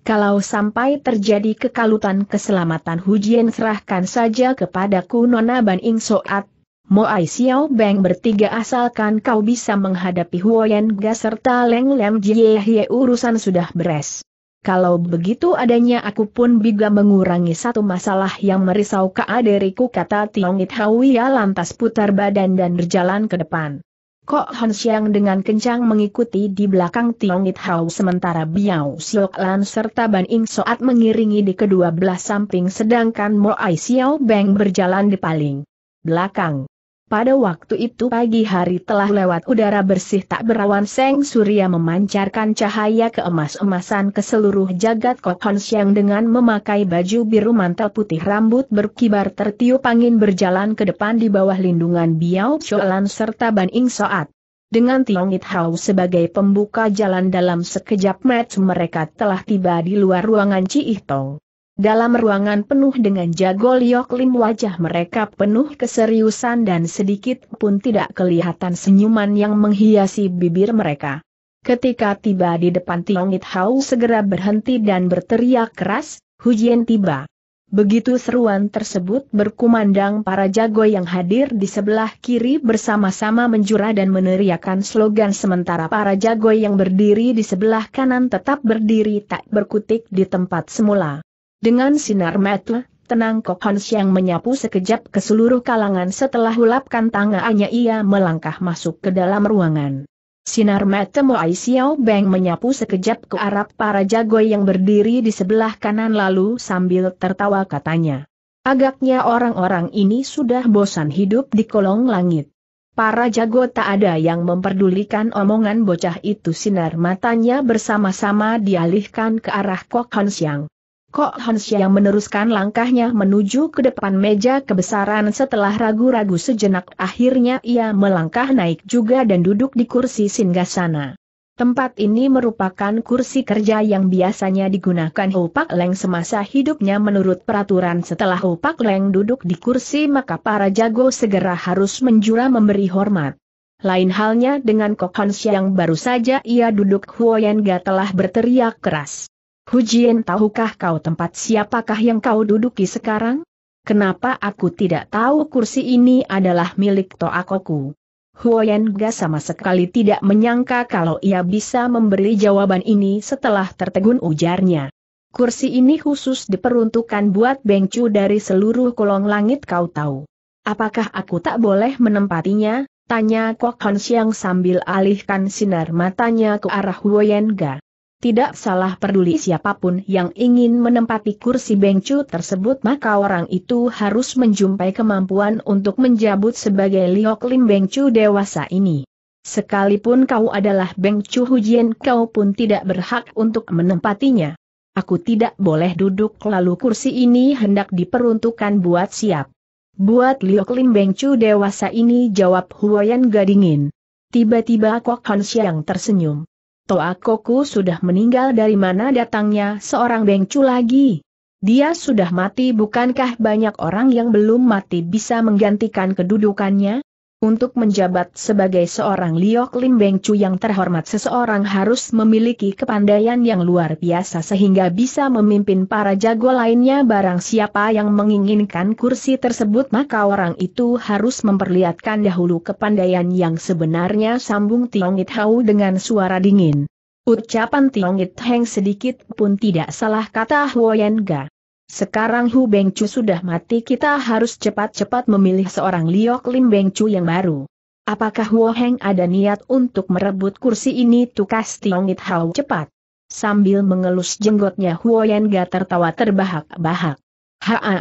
Kalau sampai terjadi kekalutan keselamatan Hujian serahkan saja kepadaku Nona Ban Ing Soat, Moai Xiao Beng bertiga asalkan kau bisa menghadapi Huoyan Ga serta Leng Lem Jie Hye urusan sudah beres. Kalau begitu adanya aku pun bisa mengurangi satu masalah yang merisau ke kata kata It Hawia lantas putar badan dan berjalan ke depan. Kok Hon Xiang dengan kencang mengikuti di belakang Tiong It Hau sementara Biao Siok Lan serta Ban Ing Soat mengiringi di kedua belah samping sedangkan Moai Xiao Beng berjalan di paling belakang. Pada waktu itu pagi hari telah lewat udara bersih tak berawan Seng Surya memancarkan cahaya keemas-emasan ke seluruh jagat Kothon Siang dengan memakai baju biru mantel putih rambut berkibar tertiup angin berjalan ke depan di bawah lindungan Biao Cholan serta Ban Ing Soat. Dengan Tiong It Hao sebagai pembuka jalan dalam sekejap match mereka telah tiba di luar ruangan Ci Tong. Dalam ruangan penuh dengan jagol Lim wajah mereka penuh keseriusan dan sedikit pun tidak kelihatan senyuman yang menghiasi bibir mereka. Ketika tiba di depan Tiong It Hau segera berhenti dan berteriak keras, hujan tiba. Begitu seruan tersebut berkumandang para jago yang hadir di sebelah kiri bersama-sama menjura dan meneriakan slogan sementara para jago yang berdiri di sebelah kanan tetap berdiri tak berkutik di tempat semula. Dengan sinar mata, tenang Kok Hans yang menyapu sekejap ke seluruh kalangan setelah hulapkan tangannya ia melangkah masuk ke dalam ruangan. Sinar mata Moai Xiao Beng menyapu sekejap ke arah para jago yang berdiri di sebelah kanan lalu sambil tertawa katanya. Agaknya orang-orang ini sudah bosan hidup di kolong langit. Para jago tak ada yang memperdulikan omongan bocah itu sinar matanya bersama-sama dialihkan ke arah Kok Hans Yang. Kok Hans yang meneruskan langkahnya menuju ke depan meja kebesaran setelah ragu-ragu sejenak akhirnya ia melangkah naik juga dan duduk di kursi singgasana. Tempat ini merupakan kursi kerja yang biasanya digunakan Ho Pak Leng semasa hidupnya menurut peraturan setelah Opak Leng duduk di kursi maka para jago segera harus menjura memberi hormat. Lain halnya dengan Kok Hans yang baru saja ia duduk Huoyenga telah berteriak keras. Hujian tahukah kau tempat siapakah yang kau duduki sekarang? Kenapa aku tidak tahu kursi ini adalah milik Toakoku? Huoyen Ga sama sekali tidak menyangka kalau ia bisa memberi jawaban ini setelah tertegun ujarnya. Kursi ini khusus diperuntukkan buat bengcu dari seluruh kolong langit kau tahu. Apakah aku tak boleh menempatinya? Tanya Kok Hansiang sambil alihkan sinar matanya ke arah Huoyen Ga. Tidak salah peduli siapapun yang ingin menempati kursi bengcu tersebut maka orang itu harus menjumpai kemampuan untuk menjabut sebagai liok lim bengcu dewasa ini. Sekalipun kau adalah bengcu hujian kau pun tidak berhak untuk menempatinya. Aku tidak boleh duduk lalu kursi ini hendak diperuntukkan buat siap. Buat liok lim bengcu dewasa ini jawab Huoyan Gadingin. Tiba-tiba Kok Hansiang Siang tersenyum. Toa Koku sudah meninggal dari mana datangnya seorang Bengcu lagi. Dia sudah mati bukankah banyak orang yang belum mati bisa menggantikan kedudukannya? Untuk menjabat sebagai seorang Liok Lim Beng Chu yang terhormat seseorang harus memiliki kepandaian yang luar biasa sehingga bisa memimpin para jago lainnya barang siapa yang menginginkan kursi tersebut maka orang itu harus memperlihatkan dahulu kepandaian yang sebenarnya sambung It Hau dengan suara dingin. Ucapan It Heng sedikit pun tidak salah kata Ga. Sekarang Hu Bengcu sudah mati kita harus cepat-cepat memilih seorang Liok Lim Bengcu yang baru. Apakah Huo Heng ada niat untuk merebut kursi ini tukas Tiong It Hao cepat? Sambil mengelus jenggotnya Huo Ga tertawa terbahak-bahak. Haa,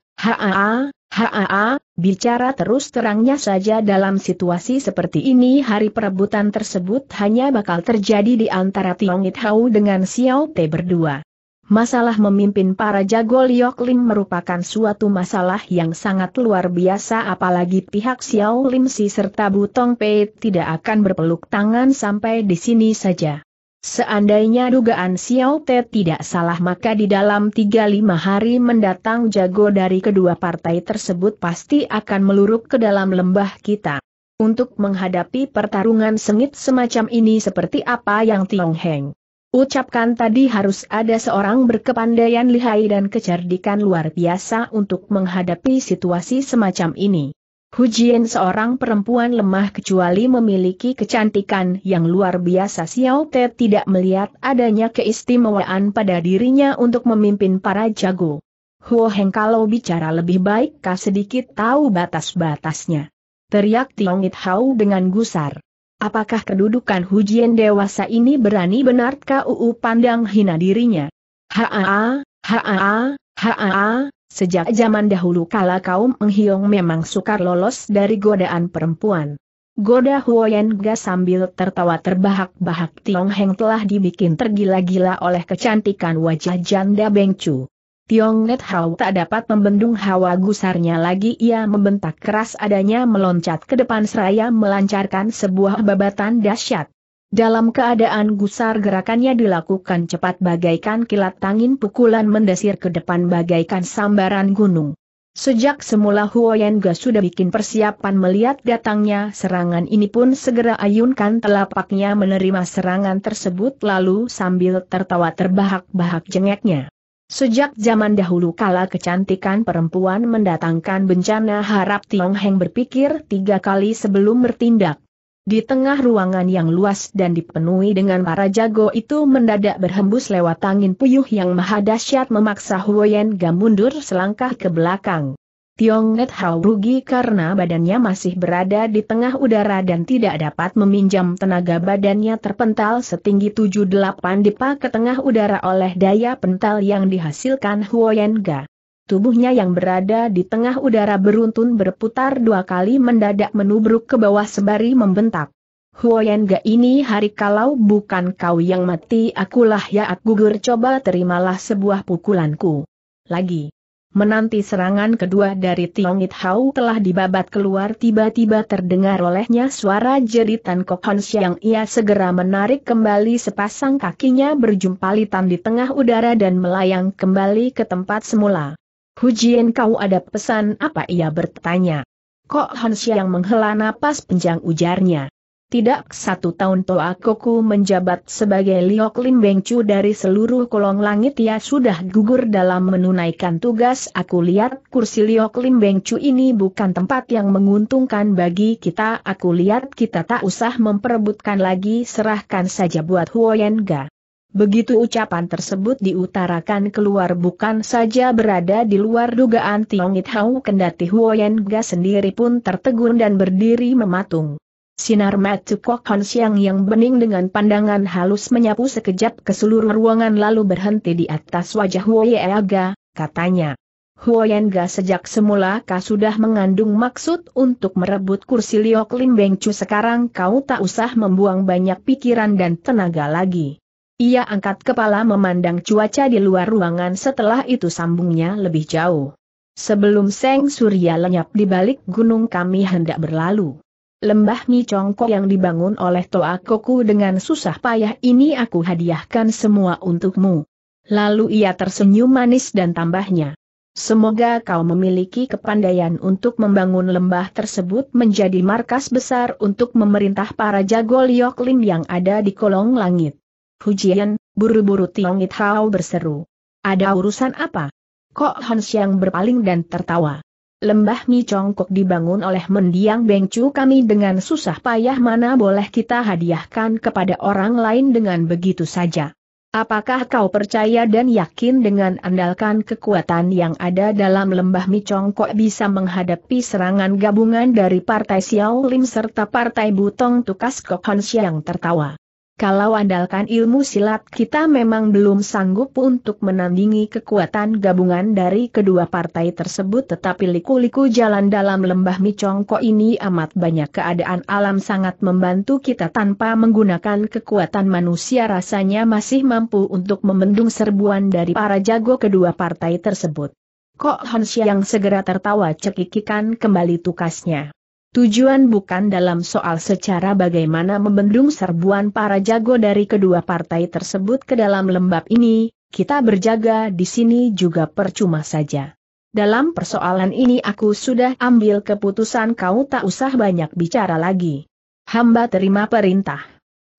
haa, Haa, bicara terus terangnya saja dalam situasi seperti ini hari perebutan tersebut hanya bakal terjadi di antara Tiong It Hau dengan Xiao Te berdua. Masalah memimpin para jago Liok Lim merupakan suatu masalah yang sangat luar biasa apalagi pihak Xiao Lim Si serta Bu Tong Pei tidak akan berpeluk tangan sampai di sini saja. Seandainya dugaan Xiao Te tidak salah maka di dalam 3-5 hari mendatang jago dari kedua partai tersebut pasti akan meluruk ke dalam lembah kita. Untuk menghadapi pertarungan sengit semacam ini seperti apa yang Tiong Heng Ucapkan tadi harus ada seorang berkepandaian lihai dan kecerdikan luar biasa untuk menghadapi situasi semacam ini. Hu Hujian seorang perempuan lemah kecuali memiliki kecantikan yang luar biasa Xiao Te tidak melihat adanya keistimewaan pada dirinya untuk memimpin para jago. Huo Heng kalau bicara lebih baik kah sedikit tahu batas-batasnya. Teriak It Hau dengan gusar. Apakah kedudukan hujian dewasa ini berani benar KUU pandang hina dirinya? Haa, haa, haa, sejak zaman dahulu kala kaum menghiong memang sukar lolos dari godaan perempuan. Goda Huoyen Ga sambil tertawa terbahak-bahak Tiong Heng telah dibikin tergila-gila oleh kecantikan wajah janda Bengcu. Tiong Net Hao tak dapat membendung hawa gusarnya lagi ia membentak keras adanya meloncat ke depan seraya melancarkan sebuah babatan dahsyat. Dalam keadaan gusar gerakannya dilakukan cepat bagaikan kilat tangin pukulan mendesir ke depan bagaikan sambaran gunung. Sejak semula Huoyan Ga sudah bikin persiapan melihat datangnya serangan ini pun segera ayunkan telapaknya menerima serangan tersebut lalu sambil tertawa terbahak-bahak jengeknya. Sejak zaman dahulu kala kecantikan perempuan mendatangkan bencana harap Tiong Heng berpikir tiga kali sebelum bertindak. Di tengah ruangan yang luas dan dipenuhi dengan para jago itu mendadak berhembus lewat angin puyuh yang maha dahsyat memaksa Huoyen Gam mundur selangkah ke belakang. Tiong Net Hao rugi karena badannya masih berada di tengah udara dan tidak dapat meminjam tenaga badannya terpental setinggi 78 dipa ke tengah udara oleh daya pental yang dihasilkan Huoyen Ga. Tubuhnya yang berada di tengah udara beruntun berputar dua kali mendadak menubruk ke bawah sembari membentak. Huoyen Ga ini hari kalau bukan kau yang mati akulah ya aku gugur coba terimalah sebuah pukulanku. Lagi. Menanti serangan kedua dari Tiong It Hau telah dibabat keluar tiba-tiba terdengar olehnya suara jeritan Kok Hon yang ia segera menarik kembali sepasang kakinya berjumpalitan di tengah udara dan melayang kembali ke tempat semula. Hujian kau ada pesan apa ia bertanya. Kok Hon yang menghela napas penjang ujarnya. Tidak satu tahun Toa Koku menjabat sebagai Liok Lim Bengcu dari seluruh kolong langit ia sudah gugur dalam menunaikan tugas aku lihat kursi Liok Lim Bengcu ini bukan tempat yang menguntungkan bagi kita aku lihat kita tak usah memperebutkan lagi serahkan saja buat Huoyen Ga. Begitu ucapan tersebut diutarakan keluar bukan saja berada di luar dugaan Tiong It Hau kendati Huoyen Ga sendiri pun tertegun dan berdiri mematung. Sinar mata Kokon Siang yang bening dengan pandangan halus menyapu sekejap ke seluruh ruangan lalu berhenti di atas wajah Huoyeaga, katanya. Huoyenga sejak semula kau sudah mengandung maksud untuk merebut kursi Liok Lim Beng Chu sekarang kau tak usah membuang banyak pikiran dan tenaga lagi. Ia angkat kepala memandang cuaca di luar ruangan setelah itu sambungnya lebih jauh. Sebelum Seng Surya lenyap di balik gunung kami hendak berlalu. Lembah Mi Micongko yang dibangun oleh Toa Koku dengan susah payah ini aku hadiahkan semua untukmu. Lalu ia tersenyum manis dan tambahnya. Semoga kau memiliki kepandaian untuk membangun lembah tersebut menjadi markas besar untuk memerintah para jago Lim yang ada di kolong langit. Hujian, buru-buru Tiong Hao berseru. Ada urusan apa? Kok Hans yang berpaling dan tertawa. Lembah Mi Congkok dibangun oleh mendiang Bengcu kami dengan susah payah mana boleh kita hadiahkan kepada orang lain dengan begitu saja. Apakah kau percaya dan yakin dengan andalkan kekuatan yang ada dalam lembah Mi Congkok bisa menghadapi serangan gabungan dari Partai Xiao Lim serta Partai Butong Tukas Kok Hon Siang tertawa? Kalau andalkan ilmu silat kita memang belum sanggup untuk menandingi kekuatan gabungan dari kedua partai tersebut tetapi liku-liku jalan dalam lembah Micongko ini amat banyak keadaan alam sangat membantu kita tanpa menggunakan kekuatan manusia rasanya masih mampu untuk membendung serbuan dari para jago kedua partai tersebut. Kok Hansi yang segera tertawa cekikikan kembali tukasnya. Tujuan bukan dalam soal secara bagaimana membendung serbuan para jago dari kedua partai tersebut ke dalam lembab ini, kita berjaga di sini juga percuma saja. Dalam persoalan ini aku sudah ambil keputusan kau tak usah banyak bicara lagi. Hamba terima perintah.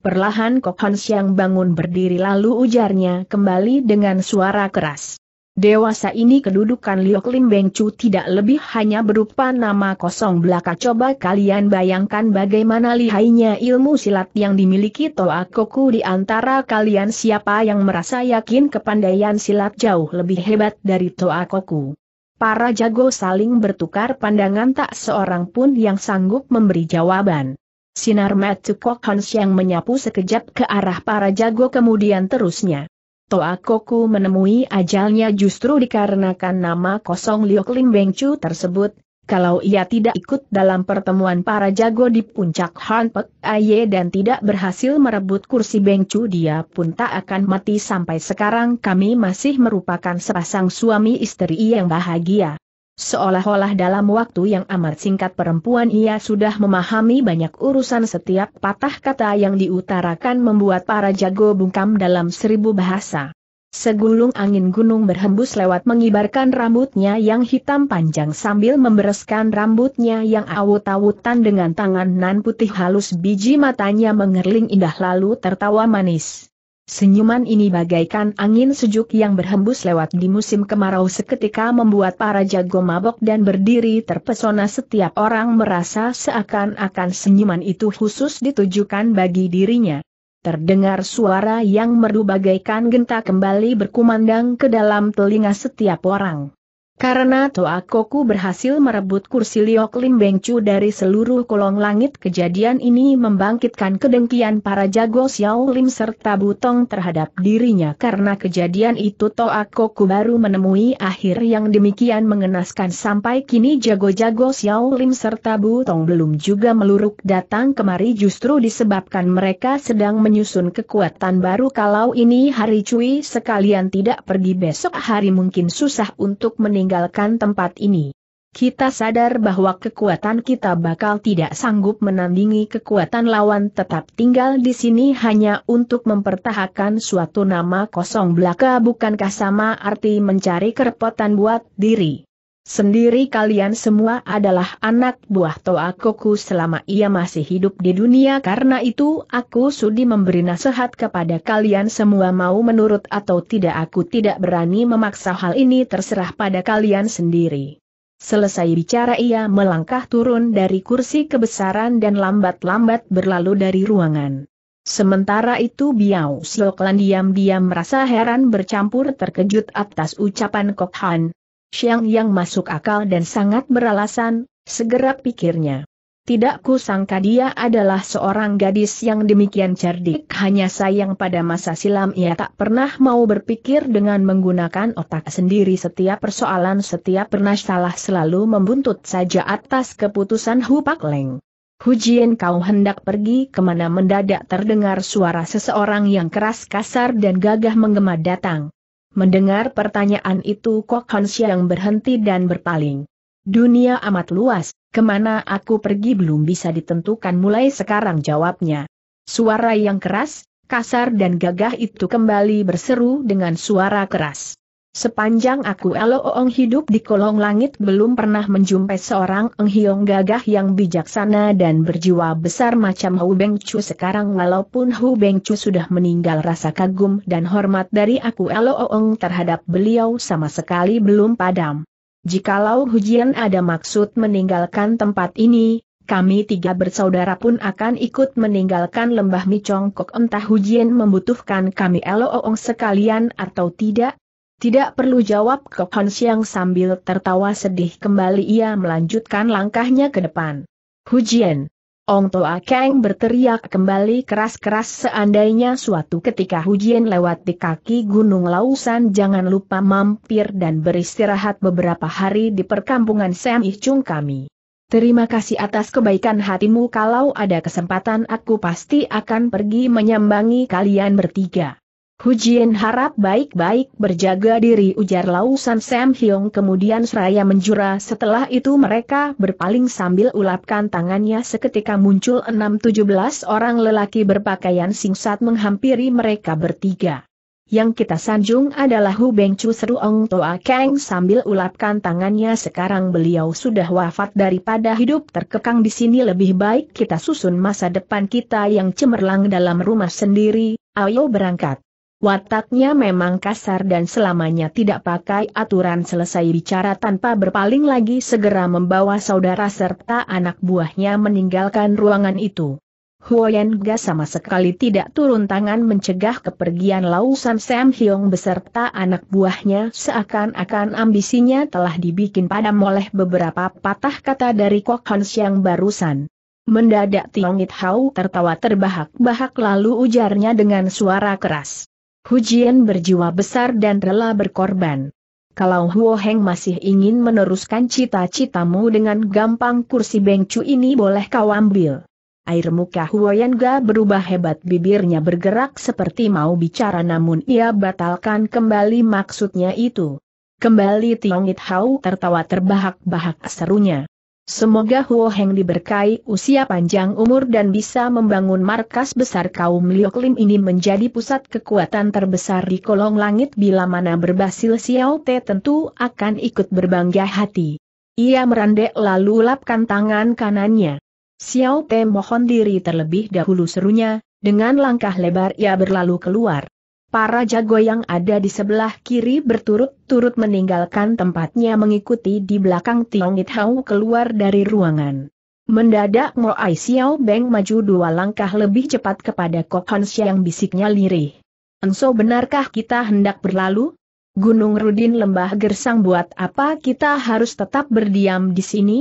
Perlahan Kok Hans yang bangun berdiri lalu ujarnya kembali dengan suara keras. Dewasa ini kedudukan Liok Lim Beng Chu tidak lebih hanya berupa nama kosong belaka. Coba kalian bayangkan bagaimana lihainya ilmu silat yang dimiliki Toa Koku di antara kalian siapa yang merasa yakin kepandaian silat jauh lebih hebat dari Toa Koku. Para jago saling bertukar pandangan tak seorang pun yang sanggup memberi jawaban. Sinar Matsu Kok Hans yang menyapu sekejap ke arah para jago kemudian terusnya Koku menemui ajalnya justru dikarenakan nama kosong Liok Lim Beng Chu tersebut, kalau ia tidak ikut dalam pertemuan para jago di puncak Han Pek Aye dan tidak berhasil merebut kursi Beng Chu dia pun tak akan mati sampai sekarang kami masih merupakan sepasang suami istri yang bahagia. Seolah-olah dalam waktu yang amat singkat perempuan ia sudah memahami banyak urusan setiap patah kata yang diutarakan membuat para jago bungkam dalam seribu bahasa. Segulung angin gunung berhembus lewat mengibarkan rambutnya yang hitam panjang sambil membereskan rambutnya yang awut-awutan dengan tangan nan putih halus biji matanya mengerling indah lalu tertawa manis. Senyuman ini bagaikan angin sejuk yang berhembus lewat di musim kemarau seketika membuat para jago mabok dan berdiri terpesona setiap orang merasa seakan-akan senyuman itu khusus ditujukan bagi dirinya. Terdengar suara yang merdu bagaikan genta kembali berkumandang ke dalam telinga setiap orang. Karena Toa Koku berhasil merebut kursi Liok Lim Beng Chu dari seluruh kolong langit kejadian ini membangkitkan kedengkian para jago Xiao Lim serta Butong terhadap dirinya karena kejadian itu Toa Koku baru menemui akhir yang demikian mengenaskan sampai kini jago-jago Xiao Lim serta Butong belum juga meluruk datang kemari justru disebabkan mereka sedang menyusun kekuatan baru kalau ini hari cuy sekalian tidak pergi besok hari mungkin susah untuk meninggalkan meninggalkan tempat ini. Kita sadar bahwa kekuatan kita bakal tidak sanggup menandingi kekuatan lawan tetap tinggal di sini hanya untuk mempertahankan suatu nama kosong belaka bukankah sama arti mencari kerepotan buat diri. Sendiri kalian semua adalah anak buah Toakoku selama ia masih hidup di dunia karena itu aku sudi memberi nasihat kepada kalian semua mau menurut atau tidak aku tidak berani memaksa hal ini terserah pada kalian sendiri. Selesai bicara ia melangkah turun dari kursi kebesaran dan lambat-lambat berlalu dari ruangan. Sementara itu Biao Sioklan diam-diam merasa heran bercampur terkejut atas ucapan Kokhan, Siang yang masuk akal dan sangat beralasan, segera pikirnya. Tidak kusangka dia adalah seorang gadis yang demikian cerdik hanya sayang pada masa silam ia tak pernah mau berpikir dengan menggunakan otak sendiri setiap persoalan setiap pernah salah selalu membuntut saja atas keputusan Hu Pak Leng. Hu Jin kau hendak pergi kemana mendadak terdengar suara seseorang yang keras kasar dan gagah menggema datang. Mendengar pertanyaan itu Kok Han yang berhenti dan berpaling. Dunia amat luas, kemana aku pergi belum bisa ditentukan mulai sekarang jawabnya. Suara yang keras, kasar dan gagah itu kembali berseru dengan suara keras. Sepanjang aku Elo Oong hidup di kolong langit belum pernah menjumpai seorang enghiong gagah yang bijaksana dan berjiwa besar macam Hu Beng Chu sekarang walaupun Hu Beng Chu sudah meninggal rasa kagum dan hormat dari aku Elo Oong terhadap beliau sama sekali belum padam. Jikalau hujian ada maksud meninggalkan tempat ini, kami tiga bersaudara pun akan ikut meninggalkan lembah Mi Kok entah hujian membutuhkan kami Elo Oong sekalian atau tidak, tidak perlu jawab ke Hon Xiang sambil tertawa sedih kembali ia melanjutkan langkahnya ke depan. Hujian. Ong Toa Kang berteriak kembali keras-keras seandainya suatu ketika Hujian lewat di kaki Gunung Lausan jangan lupa mampir dan beristirahat beberapa hari di perkampungan Sam Ih kami. Terima kasih atas kebaikan hatimu kalau ada kesempatan aku pasti akan pergi menyambangi kalian bertiga. Hujian harap baik-baik berjaga diri ujar Lausan Sam Hyung kemudian seraya menjura setelah itu mereka berpaling sambil ulapkan tangannya seketika muncul enam tujuh belas orang lelaki berpakaian singkat menghampiri mereka bertiga. Yang kita sanjung adalah Hu Beng Chu seru Ong Toa Kang sambil ulapkan tangannya sekarang beliau sudah wafat daripada hidup terkekang di sini lebih baik kita susun masa depan kita yang cemerlang dalam rumah sendiri, ayo berangkat. Wataknya memang kasar dan selamanya tidak pakai aturan selesai bicara tanpa berpaling lagi segera membawa saudara serta anak buahnya meninggalkan ruangan itu. Huoyen Ga sama sekali tidak turun tangan mencegah kepergian Lausan Sam Hyong beserta anak buahnya seakan-akan ambisinya telah dibikin padam oleh beberapa patah kata dari Kok Hans yang barusan. Mendadak Tiong It Hau tertawa terbahak-bahak lalu ujarnya dengan suara keras. Hujian berjiwa besar dan rela berkorban. Kalau Huo Heng masih ingin meneruskan cita-citamu dengan gampang kursi bengcu ini boleh kau ambil. Air muka ga berubah hebat bibirnya bergerak seperti mau bicara namun ia batalkan kembali maksudnya itu. Kembali Tiong It Hau tertawa terbahak-bahak serunya. Semoga Huo Heng diberkai usia panjang umur dan bisa membangun markas besar kaum Lioklim ini menjadi pusat kekuatan terbesar di kolong langit bila mana berbasil Xiao Te tentu akan ikut berbangga hati. Ia merandek lalu lapkan tangan kanannya. Xiao Te mohon diri terlebih dahulu serunya, dengan langkah lebar ia berlalu keluar para jago yang ada di sebelah kiri berturut-turut meninggalkan tempatnya mengikuti di belakang Tiong It Hau keluar dari ruangan. Mendadak Mo Ai Xiao Beng maju dua langkah lebih cepat kepada Kok Han yang bisiknya lirih. Enso benarkah kita hendak berlalu? Gunung Rudin lembah gersang buat apa kita harus tetap berdiam di sini?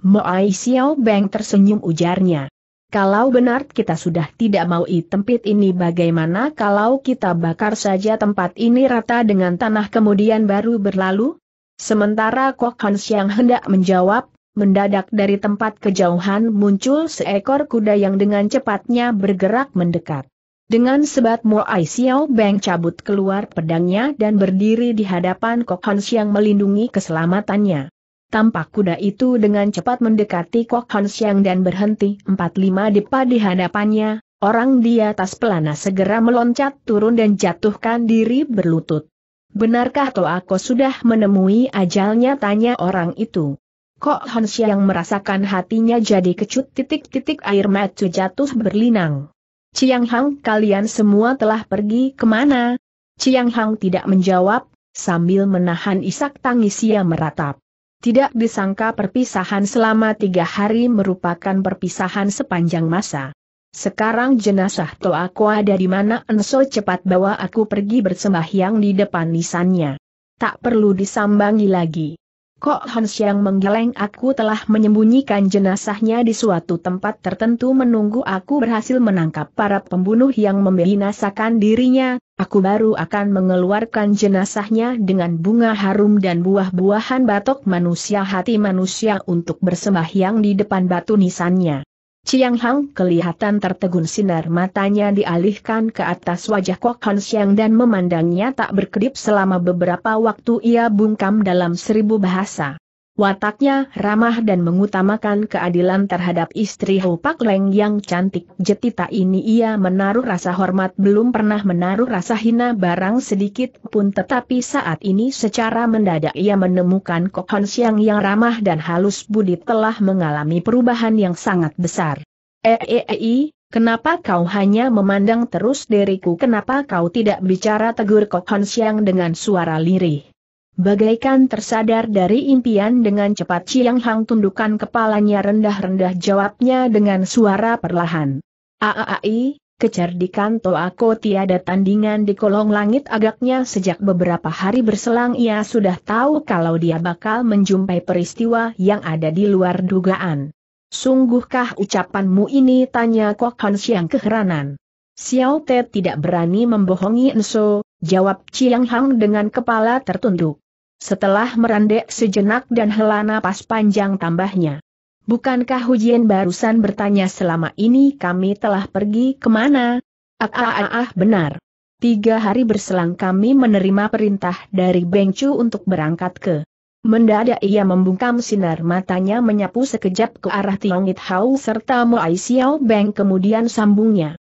Mo Ai Xiao Beng tersenyum ujarnya. Kalau benar kita sudah tidak mau i tempit ini bagaimana kalau kita bakar saja tempat ini rata dengan tanah kemudian baru berlalu? Sementara Kok Hans yang hendak menjawab, mendadak dari tempat kejauhan muncul seekor kuda yang dengan cepatnya bergerak mendekat. Dengan sebat Muai Xiao Beng cabut keluar pedangnya dan berdiri di hadapan Kok Hans yang melindungi keselamatannya. Tampak kuda itu dengan cepat mendekati Kok Han Siang dan berhenti 45 depa di hadapannya, orang di atas pelana segera meloncat turun dan jatuhkan diri berlutut. Benarkah Toh aku sudah menemui ajalnya tanya orang itu. Kok Han Siang merasakan hatinya jadi kecut titik-titik air mata jatuh berlinang. Ciang Hang kalian semua telah pergi kemana? Ciang Hang tidak menjawab, sambil menahan isak tangis ia meratap. Tidak disangka perpisahan selama tiga hari merupakan perpisahan sepanjang masa. Sekarang jenazah to aku ada di mana Enso cepat bawa aku pergi bersembahyang di depan nisannya. Tak perlu disambangi lagi. Kok Hans yang menggeleng aku telah menyembunyikan jenazahnya di suatu tempat tertentu menunggu aku berhasil menangkap para pembunuh yang membinasakan dirinya, aku baru akan mengeluarkan jenazahnya dengan bunga harum dan buah-buahan batok manusia hati manusia untuk bersembahyang di depan batu nisannya. Chiang Hang kelihatan tertegun sinar matanya dialihkan ke atas wajah Kok Han Siang dan memandangnya tak berkedip selama beberapa waktu ia bungkam dalam seribu bahasa. Wataknya ramah dan mengutamakan keadilan terhadap istri Ho Pak Leng yang cantik jetita ini ia menaruh rasa hormat belum pernah menaruh rasa hina barang sedikit pun tetapi saat ini secara mendadak ia menemukan Kok Hon Siang yang ramah dan halus budi telah mengalami perubahan yang sangat besar. Eeei, eh, eh, eh, kenapa kau hanya memandang terus diriku kenapa kau tidak bicara tegur Kok Hon Siang dengan suara lirih? Bagaikan tersadar dari impian dengan cepat Chiang Hang tundukkan kepalanya rendah-rendah jawabnya dengan suara perlahan. Aai, kecerdikan Toako tiada tandingan di kolong langit agaknya sejak beberapa hari berselang ia sudah tahu kalau dia bakal menjumpai peristiwa yang ada di luar dugaan. Sungguhkah ucapanmu ini tanya Kok Han Siang keheranan. Xiao Te tidak berani membohongi Enso, jawab Chiang Hang dengan kepala tertunduk. Setelah merendek sejenak dan hela napas panjang tambahnya. Bukankah Hujian barusan bertanya selama ini kami telah pergi kemana? Ah, ah, ah, ah benar. Tiga hari berselang kami menerima perintah dari Beng Chu untuk berangkat ke. Mendadak ia membungkam sinar matanya menyapu sekejap ke arah Tiongit Hau serta Moai Xiao Beng kemudian sambungnya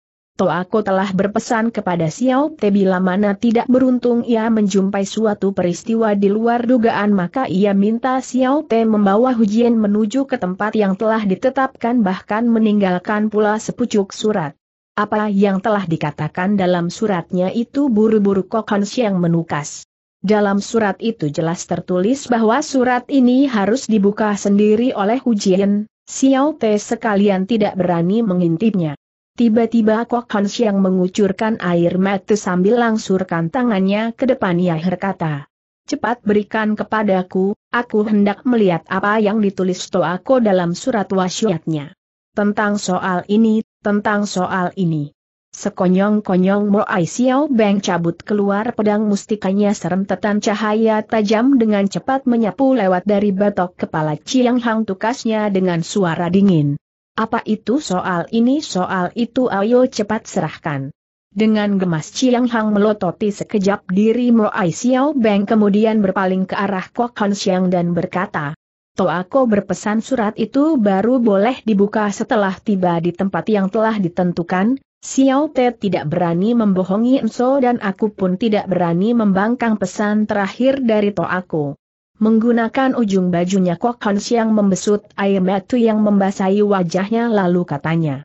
aku telah berpesan kepada Xiao Te bila mana tidak beruntung ia menjumpai suatu peristiwa di luar dugaan maka ia minta Xiao Te membawa Hujian menuju ke tempat yang telah ditetapkan bahkan meninggalkan pula sepucuk surat. Apa yang telah dikatakan dalam suratnya itu buru-buru Kokon Siang menukas. Dalam surat itu jelas tertulis bahwa surat ini harus dibuka sendiri oleh Hujian, Xiao Te sekalian tidak berani mengintipnya. Tiba-tiba Kok Hans yang mengucurkan air mata sambil langsurkan tangannya ke depan Yahir berkata, Cepat berikan kepadaku, aku hendak melihat apa yang ditulis Toako dalam surat wasiatnya. Tentang soal ini, tentang soal ini. Sekonyong-konyong Moai Xiao Beng cabut keluar pedang mustikanya serentetan cahaya tajam dengan cepat menyapu lewat dari batok kepala Chiang Hang tukasnya dengan suara dingin. Apa itu soal ini soal itu ayo cepat serahkan. Dengan gemas Chiang Hang melototi sekejap diri Mo Ai Xiao Beng kemudian berpaling ke arah Kok Han Xiang dan berkata, aku berpesan surat itu baru boleh dibuka setelah tiba di tempat yang telah ditentukan, Xiao Te tidak berani membohongi Enso dan aku pun tidak berani membangkang pesan terakhir dari aku. Menggunakan ujung bajunya Kok Hans yang membesut air mata yang membasahi wajahnya lalu katanya.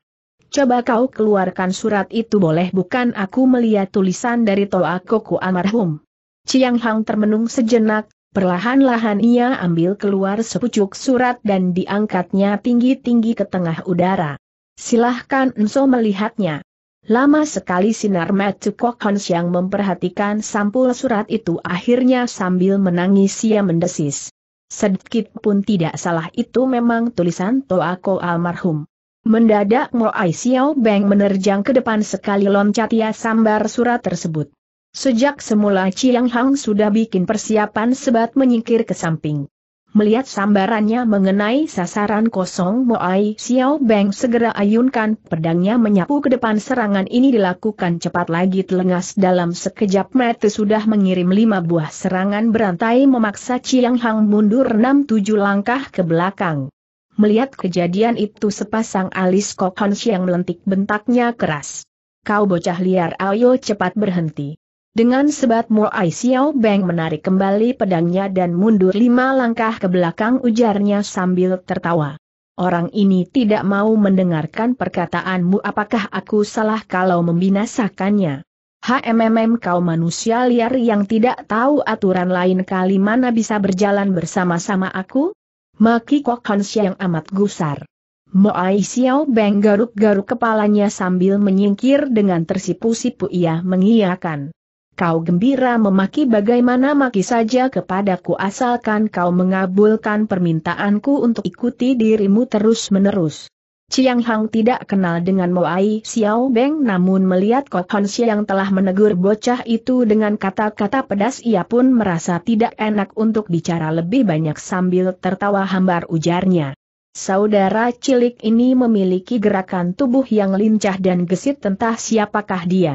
Coba kau keluarkan surat itu boleh bukan aku melihat tulisan dari Toa Koku Amarhum. Ciang Hang termenung sejenak, perlahan-lahan ia ambil keluar sepucuk surat dan diangkatnya tinggi-tinggi ke tengah udara. Silahkan Enso melihatnya. Lama sekali sinar Matthew Cochons yang memperhatikan sampul surat itu akhirnya sambil menangis ia mendesis. Sedikit pun tidak salah itu memang tulisan Toa Ko almarhum. Mendadak Mo Xiao Beng menerjang ke depan sekali loncat ia sambar surat tersebut. Sejak semula Chiang Hang sudah bikin persiapan sebat menyingkir ke samping melihat sambarannya mengenai sasaran kosong Moai Xiao Beng segera ayunkan pedangnya menyapu ke depan serangan ini dilakukan cepat lagi telengas dalam sekejap mata sudah mengirim lima buah serangan berantai memaksa Chiang Hang mundur enam tujuh langkah ke belakang. Melihat kejadian itu sepasang alis Kok Hon Siang melentik bentaknya keras. Kau bocah liar ayo cepat berhenti. Dengan sebat Muai Xiao Beng menarik kembali pedangnya dan mundur lima langkah ke belakang ujarnya sambil tertawa. Orang ini tidak mau mendengarkan perkataanmu apakah aku salah kalau membinasakannya. HMMM kau manusia liar yang tidak tahu aturan lain kali mana bisa berjalan bersama-sama aku? Maki Kok yang amat gusar. Moai Xiao Beng garuk-garuk kepalanya sambil menyingkir dengan tersipu-sipu ia mengiyakan. Kau gembira memaki bagaimana maki saja kepadaku asalkan kau mengabulkan permintaanku untuk ikuti dirimu terus-menerus. Chiang Hang tidak kenal dengan Moai Xiao Beng namun melihat Kohon yang telah menegur bocah itu dengan kata-kata pedas ia pun merasa tidak enak untuk bicara lebih banyak sambil tertawa hambar ujarnya. Saudara cilik ini memiliki gerakan tubuh yang lincah dan gesit tentah siapakah dia.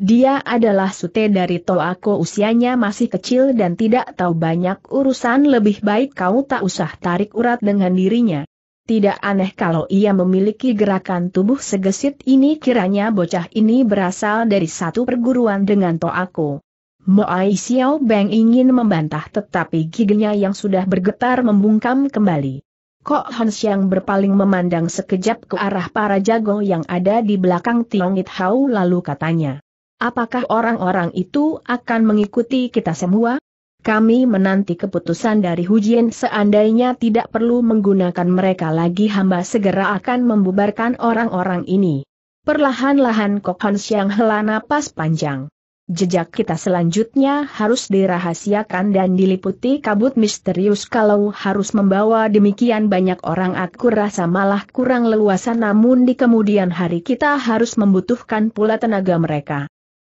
Dia adalah sute dari Toako usianya masih kecil dan tidak tahu banyak urusan lebih baik kau tak usah tarik urat dengan dirinya. Tidak aneh kalau ia memiliki gerakan tubuh segesit ini kiranya bocah ini berasal dari satu perguruan dengan Toako. Moai Xiao Beng ingin membantah tetapi giginya yang sudah bergetar membungkam kembali. Kok Hans yang berpaling memandang sekejap ke arah para jago yang ada di belakang Tiong It Hau lalu katanya. Apakah orang-orang itu akan mengikuti kita semua? Kami menanti keputusan dari Hujian seandainya tidak perlu menggunakan mereka lagi hamba segera akan membubarkan orang-orang ini. Perlahan-lahan Kok Han Siang hela napas panjang. Jejak kita selanjutnya harus dirahasiakan dan diliputi kabut misterius kalau harus membawa demikian banyak orang aku rasa malah kurang leluasa namun di kemudian hari kita harus membutuhkan pula tenaga mereka.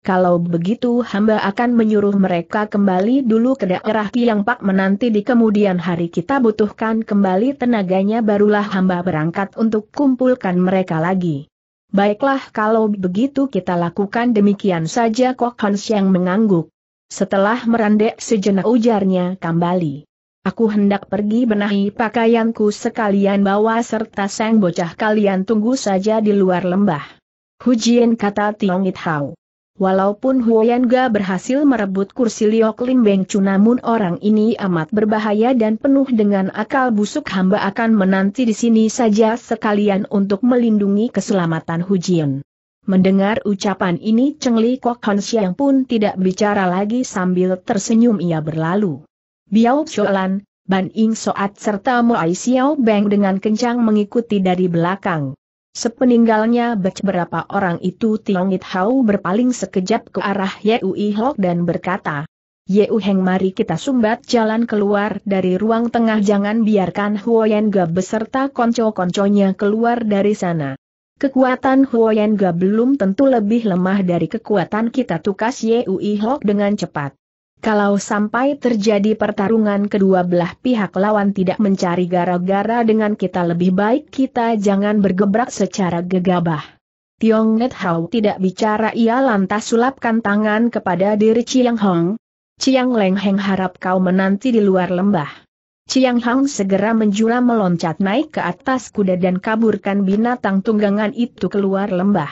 Kalau begitu hamba akan menyuruh mereka kembali dulu ke daerah Tiang Pak menanti di kemudian hari kita butuhkan kembali tenaganya barulah hamba berangkat untuk kumpulkan mereka lagi. Baiklah kalau begitu kita lakukan demikian saja Kok Hans yang mengangguk. Setelah merendek sejenak ujarnya kembali. Aku hendak pergi benahi pakaianku sekalian bawa serta sang bocah kalian tunggu saja di luar lembah. Hujian kata Tiong It Hao. Walaupun Ga berhasil merebut kursi Liok Lim Beng Chu namun orang ini amat berbahaya dan penuh dengan akal busuk hamba akan menanti di sini saja sekalian untuk melindungi keselamatan Hu Hujian. Mendengar ucapan ini Cheng Li Kok Han Xiang pun tidak bicara lagi sambil tersenyum ia berlalu. Biao Sholan, Ban Ing Soat serta Mu Xiao Beng dengan kencang mengikuti dari belakang. Sepeninggalnya beberapa orang itu Tiong It Hau berpaling sekejap ke arah Yui Hok dan berkata, Yeu Heng mari kita sumbat jalan keluar dari ruang tengah jangan biarkan Huoyen Ga beserta konco-konconya keluar dari sana. Kekuatan Huoyen Ga belum tentu lebih lemah dari kekuatan kita tukas Yui Hok dengan cepat. Kalau sampai terjadi pertarungan kedua belah pihak lawan tidak mencari gara-gara dengan kita lebih baik kita jangan bergebrak secara gegabah. Tiong Net Hao tidak bicara ia lantas sulapkan tangan kepada diri Chiang Hong. Chiang Leng Heng harap kau menanti di luar lembah. Chiang Hong segera menjura meloncat naik ke atas kuda dan kaburkan binatang tunggangan itu keluar lembah.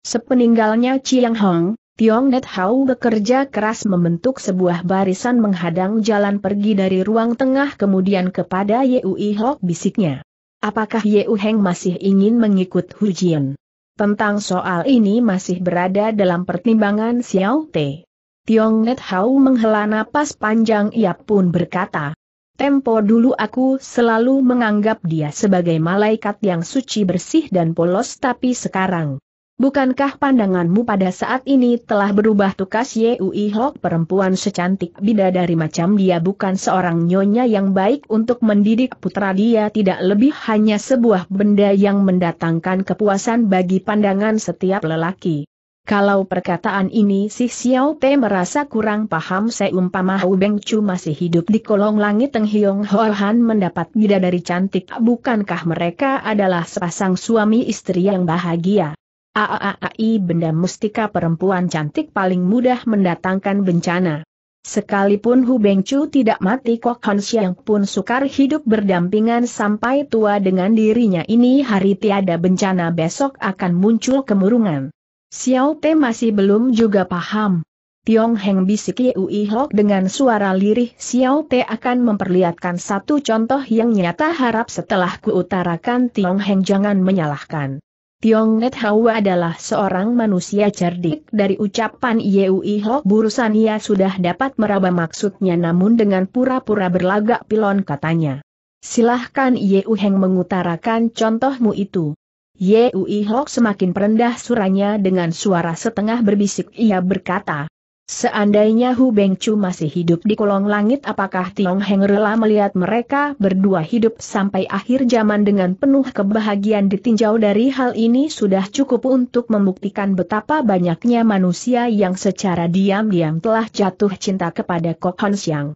Sepeninggalnya Chiang Hong, Tiong Net Hau bekerja keras membentuk sebuah barisan menghadang jalan pergi dari ruang tengah kemudian kepada Ui Hok bisiknya. Apakah U Heng masih ingin mengikut Hu Jian? Tentang soal ini masih berada dalam pertimbangan Xiao Te. Tiong Net Hau menghela napas panjang ia pun berkata, Tempo dulu aku selalu menganggap dia sebagai malaikat yang suci bersih dan polos tapi sekarang, Bukankah pandanganmu pada saat ini telah berubah tukas Yui Hok perempuan secantik bidadari macam dia bukan seorang nyonya yang baik untuk mendidik putra dia tidak lebih hanya sebuah benda yang mendatangkan kepuasan bagi pandangan setiap lelaki. Kalau perkataan ini si Xiao Te merasa kurang paham seumpama Hou Beng Chu masih hidup di kolong langit Teng Hiong Ho Han mendapat bidadari cantik bukankah mereka adalah sepasang suami istri yang bahagia. Aaai benda mustika perempuan cantik paling mudah mendatangkan bencana. Sekalipun Hu Bengcu tidak mati Kok Han Xiang pun sukar hidup berdampingan sampai tua dengan dirinya ini hari tiada bencana besok akan muncul kemurungan. Xiao Te masih belum juga paham. Tiong Heng bisiki Yui Hok dengan suara lirih Xiao Te akan memperlihatkan satu contoh yang nyata harap setelah kuutarakan Tiong Heng jangan menyalahkan. Tiong Net Hau adalah seorang manusia cerdik. Dari ucapan Yeui Iho burusan ia sudah dapat meraba maksudnya namun dengan pura-pura berlagak pilon katanya. Silahkan Yeu Heng mengutarakan contohmu itu. Yeui Iho semakin rendah suranya dengan suara setengah berbisik ia berkata, Seandainya Hu Bengcu masih hidup di kolong langit apakah Tiong Heng rela melihat mereka berdua hidup sampai akhir zaman dengan penuh kebahagiaan ditinjau dari hal ini sudah cukup untuk membuktikan betapa banyaknya manusia yang secara diam-diam telah jatuh cinta kepada Kok Hon Siang.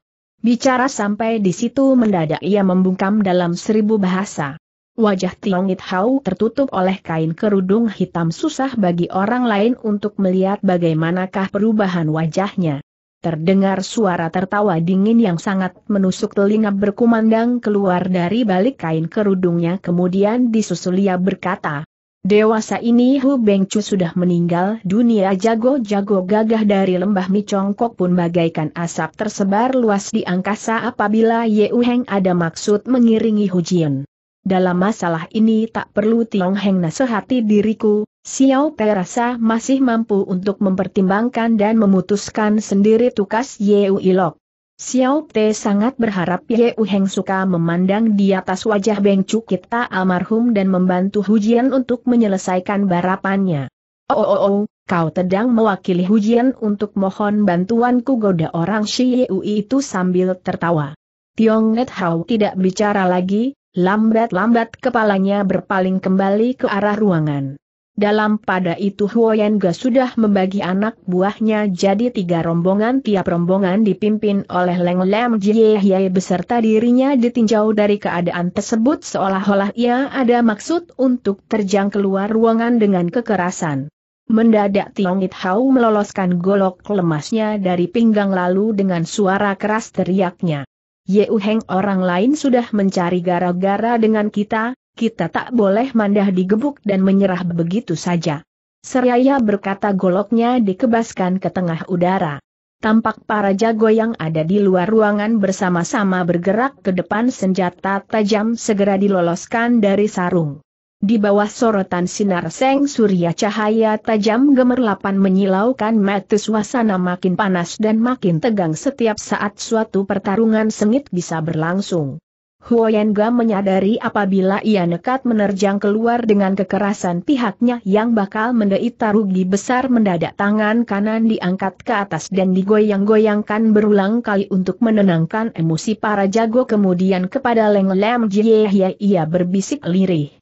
Bicara sampai di situ mendadak ia membungkam dalam seribu bahasa. Wajah Tiong It Hau tertutup oleh kain kerudung hitam susah bagi orang lain untuk melihat bagaimanakah perubahan wajahnya. Terdengar suara tertawa dingin yang sangat menusuk telinga berkumandang keluar dari balik kain kerudungnya kemudian disusulia berkata, Dewasa ini Hu Bengcu sudah meninggal dunia jago-jago gagah dari lembah Micongkok pun bagaikan asap tersebar luas di angkasa apabila Ye Uheng ada maksud mengiringi Hu Hujian dalam masalah ini tak perlu Tiong Heng nasihati diriku, Xiao Pei rasa masih mampu untuk mempertimbangkan dan memutuskan sendiri tukas Yeu Ilok. Xiao Te sangat berharap Yeu Heng suka memandang di atas wajah Beng kita almarhum dan membantu Hujian untuk menyelesaikan barapannya. Oh, oh, oh, kau sedang mewakili Hujian untuk mohon bantuanku goda orang Shi Yeu itu sambil tertawa. Tiong Net Hau tidak bicara lagi, Lambat-lambat kepalanya berpaling kembali ke arah ruangan. Dalam pada itu Huoyenga sudah membagi anak buahnya jadi tiga rombongan tiap rombongan dipimpin oleh Leng Lam Jie beserta dirinya ditinjau dari keadaan tersebut seolah-olah ia ada maksud untuk terjang keluar ruangan dengan kekerasan. Mendadak Tiong It Hau meloloskan golok lemasnya dari pinggang lalu dengan suara keras teriaknya. Yeu orang lain sudah mencari gara-gara dengan kita, kita tak boleh mandah digebuk dan menyerah begitu saja. Seraya berkata goloknya dikebaskan ke tengah udara. Tampak para jago yang ada di luar ruangan bersama-sama bergerak ke depan senjata tajam segera diloloskan dari sarung. Di bawah sorotan sinar seng surya cahaya tajam gemerlapan menyilaukan mata suasana makin panas dan makin tegang setiap saat suatu pertarungan sengit bisa berlangsung. Huoyenga menyadari apabila ia nekat menerjang keluar dengan kekerasan pihaknya yang bakal menderita rugi besar mendadak tangan kanan diangkat ke atas dan digoyang-goyangkan berulang kali untuk menenangkan emosi para jago kemudian kepada Leng Lam Jie ia berbisik lirih.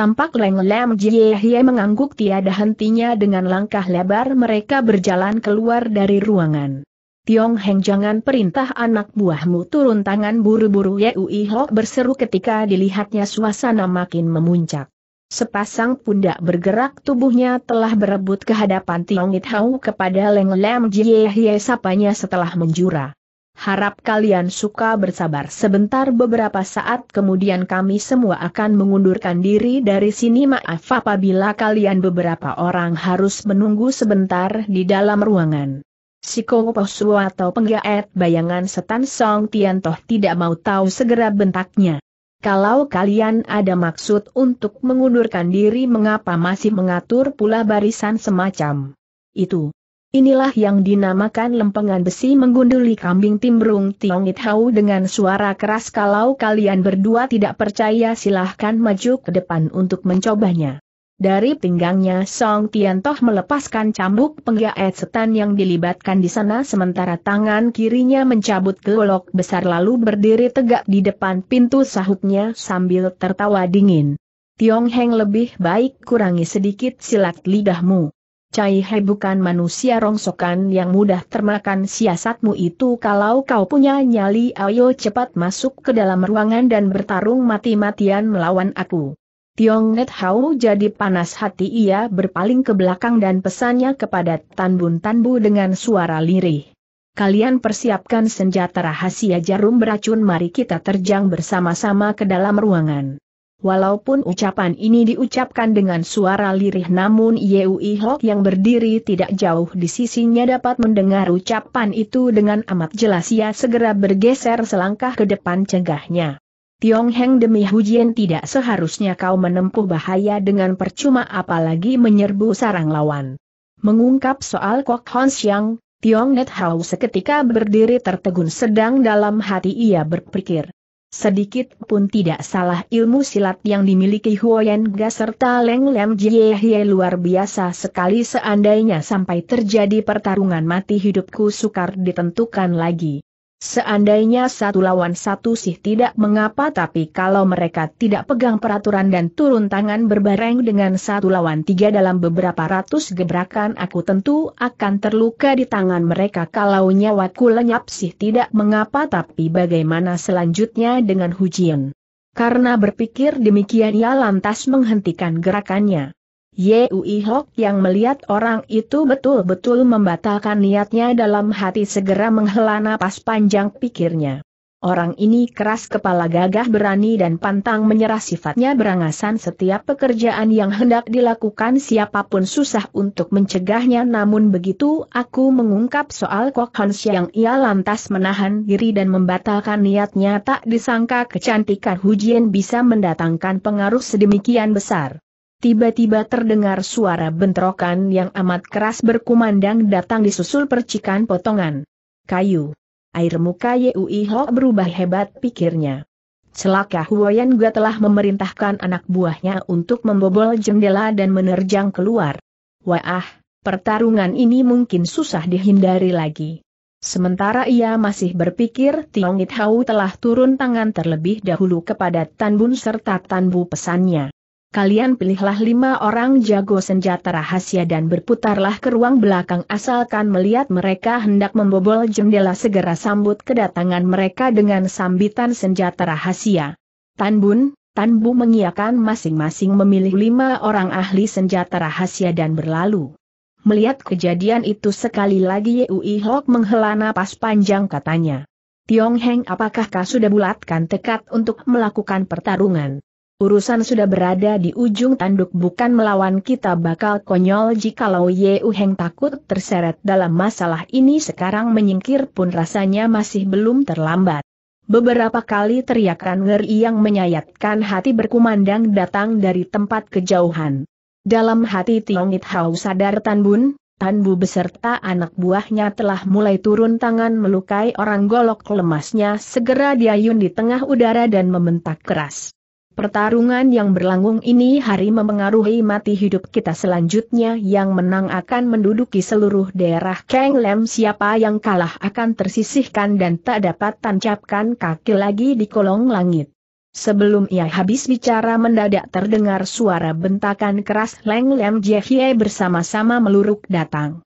Tampak Leng Lam Jie Hie mengangguk tiada hentinya dengan langkah lebar mereka berjalan keluar dari ruangan. Tiong Heng jangan perintah anak buahmu turun tangan buru-buru Yui Ho berseru ketika dilihatnya suasana makin memuncak. Sepasang pundak bergerak tubuhnya telah berebut ke hadapan Tiong It Hau kepada Leng Lam Jie Hie sapanya setelah menjura. Harap kalian suka bersabar sebentar beberapa saat kemudian kami semua akan mengundurkan diri dari sini maaf apabila kalian beberapa orang harus menunggu sebentar di dalam ruangan. Si Koposu atau penggaet bayangan setan Song Tiantoh tidak mau tahu segera bentaknya. Kalau kalian ada maksud untuk mengundurkan diri mengapa masih mengatur pula barisan semacam itu? Inilah yang dinamakan lempengan besi menggunduli kambing timbrung Tiong It Hau dengan suara keras kalau kalian berdua tidak percaya silahkan maju ke depan untuk mencobanya. Dari pinggangnya Song Tiantoh melepaskan cambuk penggaet setan yang dilibatkan di sana sementara tangan kirinya mencabut golok besar lalu berdiri tegak di depan pintu sahutnya sambil tertawa dingin. Tiong Heng lebih baik kurangi sedikit silat lidahmu. Cai He bukan manusia rongsokan yang mudah termakan siasatmu itu kalau kau punya nyali ayo cepat masuk ke dalam ruangan dan bertarung mati-matian melawan aku. Tiong Net Hao jadi panas hati ia berpaling ke belakang dan pesannya kepada Tan Bun Tan Bu dengan suara lirih. Kalian persiapkan senjata rahasia jarum beracun mari kita terjang bersama-sama ke dalam ruangan. Walaupun ucapan ini diucapkan dengan suara lirih namun Yeui Hok yang berdiri tidak jauh di sisinya dapat mendengar ucapan itu dengan amat jelas ia segera bergeser selangkah ke depan cegahnya. Tiong Heng demi hujian tidak seharusnya kau menempuh bahaya dengan percuma apalagi menyerbu sarang lawan. Mengungkap soal Kok Hon Siang, Tiong Net Hao seketika berdiri tertegun sedang dalam hati ia berpikir. Sedikit pun tidak salah ilmu silat yang dimiliki Huoyen Ga serta Leng Lem Jie luar biasa sekali seandainya sampai terjadi pertarungan mati hidupku sukar ditentukan lagi. Seandainya satu lawan satu sih tidak mengapa tapi kalau mereka tidak pegang peraturan dan turun tangan berbareng dengan satu lawan tiga dalam beberapa ratus gebrakan aku tentu akan terluka di tangan mereka kalau nyawaku lenyap sih tidak mengapa tapi bagaimana selanjutnya dengan Hujian. Karena berpikir demikian ia lantas menghentikan gerakannya. Yui Hok yang melihat orang itu betul-betul membatalkan niatnya dalam hati segera menghela napas panjang pikirnya. Orang ini keras kepala gagah berani dan pantang menyerah sifatnya berangasan setiap pekerjaan yang hendak dilakukan siapapun susah untuk mencegahnya namun begitu aku mengungkap soal Kok Hans yang ia lantas menahan diri dan membatalkan niatnya tak disangka kecantikan Hujian bisa mendatangkan pengaruh sedemikian besar tiba-tiba terdengar suara bentrokan yang amat keras berkumandang datang disusul percikan potongan kayu. Air muka Yui Ho berubah hebat pikirnya. Celaka Huoyan Gua telah memerintahkan anak buahnya untuk membobol jendela dan menerjang keluar. Wah, pertarungan ini mungkin susah dihindari lagi. Sementara ia masih berpikir Tiongit Hau telah turun tangan terlebih dahulu kepada Tan Bun serta Tan Bu pesannya kalian pilihlah lima orang jago senjata rahasia dan berputarlah ke ruang belakang asalkan melihat mereka hendak membobol jendela segera sambut kedatangan mereka dengan sambitan senjata rahasia. Tanbun, Tanbu mengiakan masing-masing memilih lima orang ahli senjata rahasia dan berlalu. Melihat kejadian itu sekali lagi Yui Hok menghela napas panjang katanya. Tiong Heng apakah kau sudah bulatkan tekad untuk melakukan pertarungan? Urusan sudah berada di ujung tanduk bukan melawan kita bakal konyol jikalau Ye Uheng takut terseret dalam masalah ini sekarang menyingkir pun rasanya masih belum terlambat. Beberapa kali teriakan ngeri yang menyayatkan hati berkumandang datang dari tempat kejauhan. Dalam hati Tiong It Hau sadar Tan Bun, Tan Bu beserta anak buahnya telah mulai turun tangan melukai orang golok lemasnya segera diayun di tengah udara dan membentak keras. Pertarungan yang berlangsung ini hari mempengaruhi mati hidup kita selanjutnya yang menang akan menduduki seluruh daerah Kang Lem siapa yang kalah akan tersisihkan dan tak dapat tancapkan kaki lagi di kolong langit. Sebelum ia habis bicara mendadak terdengar suara bentakan keras Leng Lem Jehye bersama-sama meluruk datang.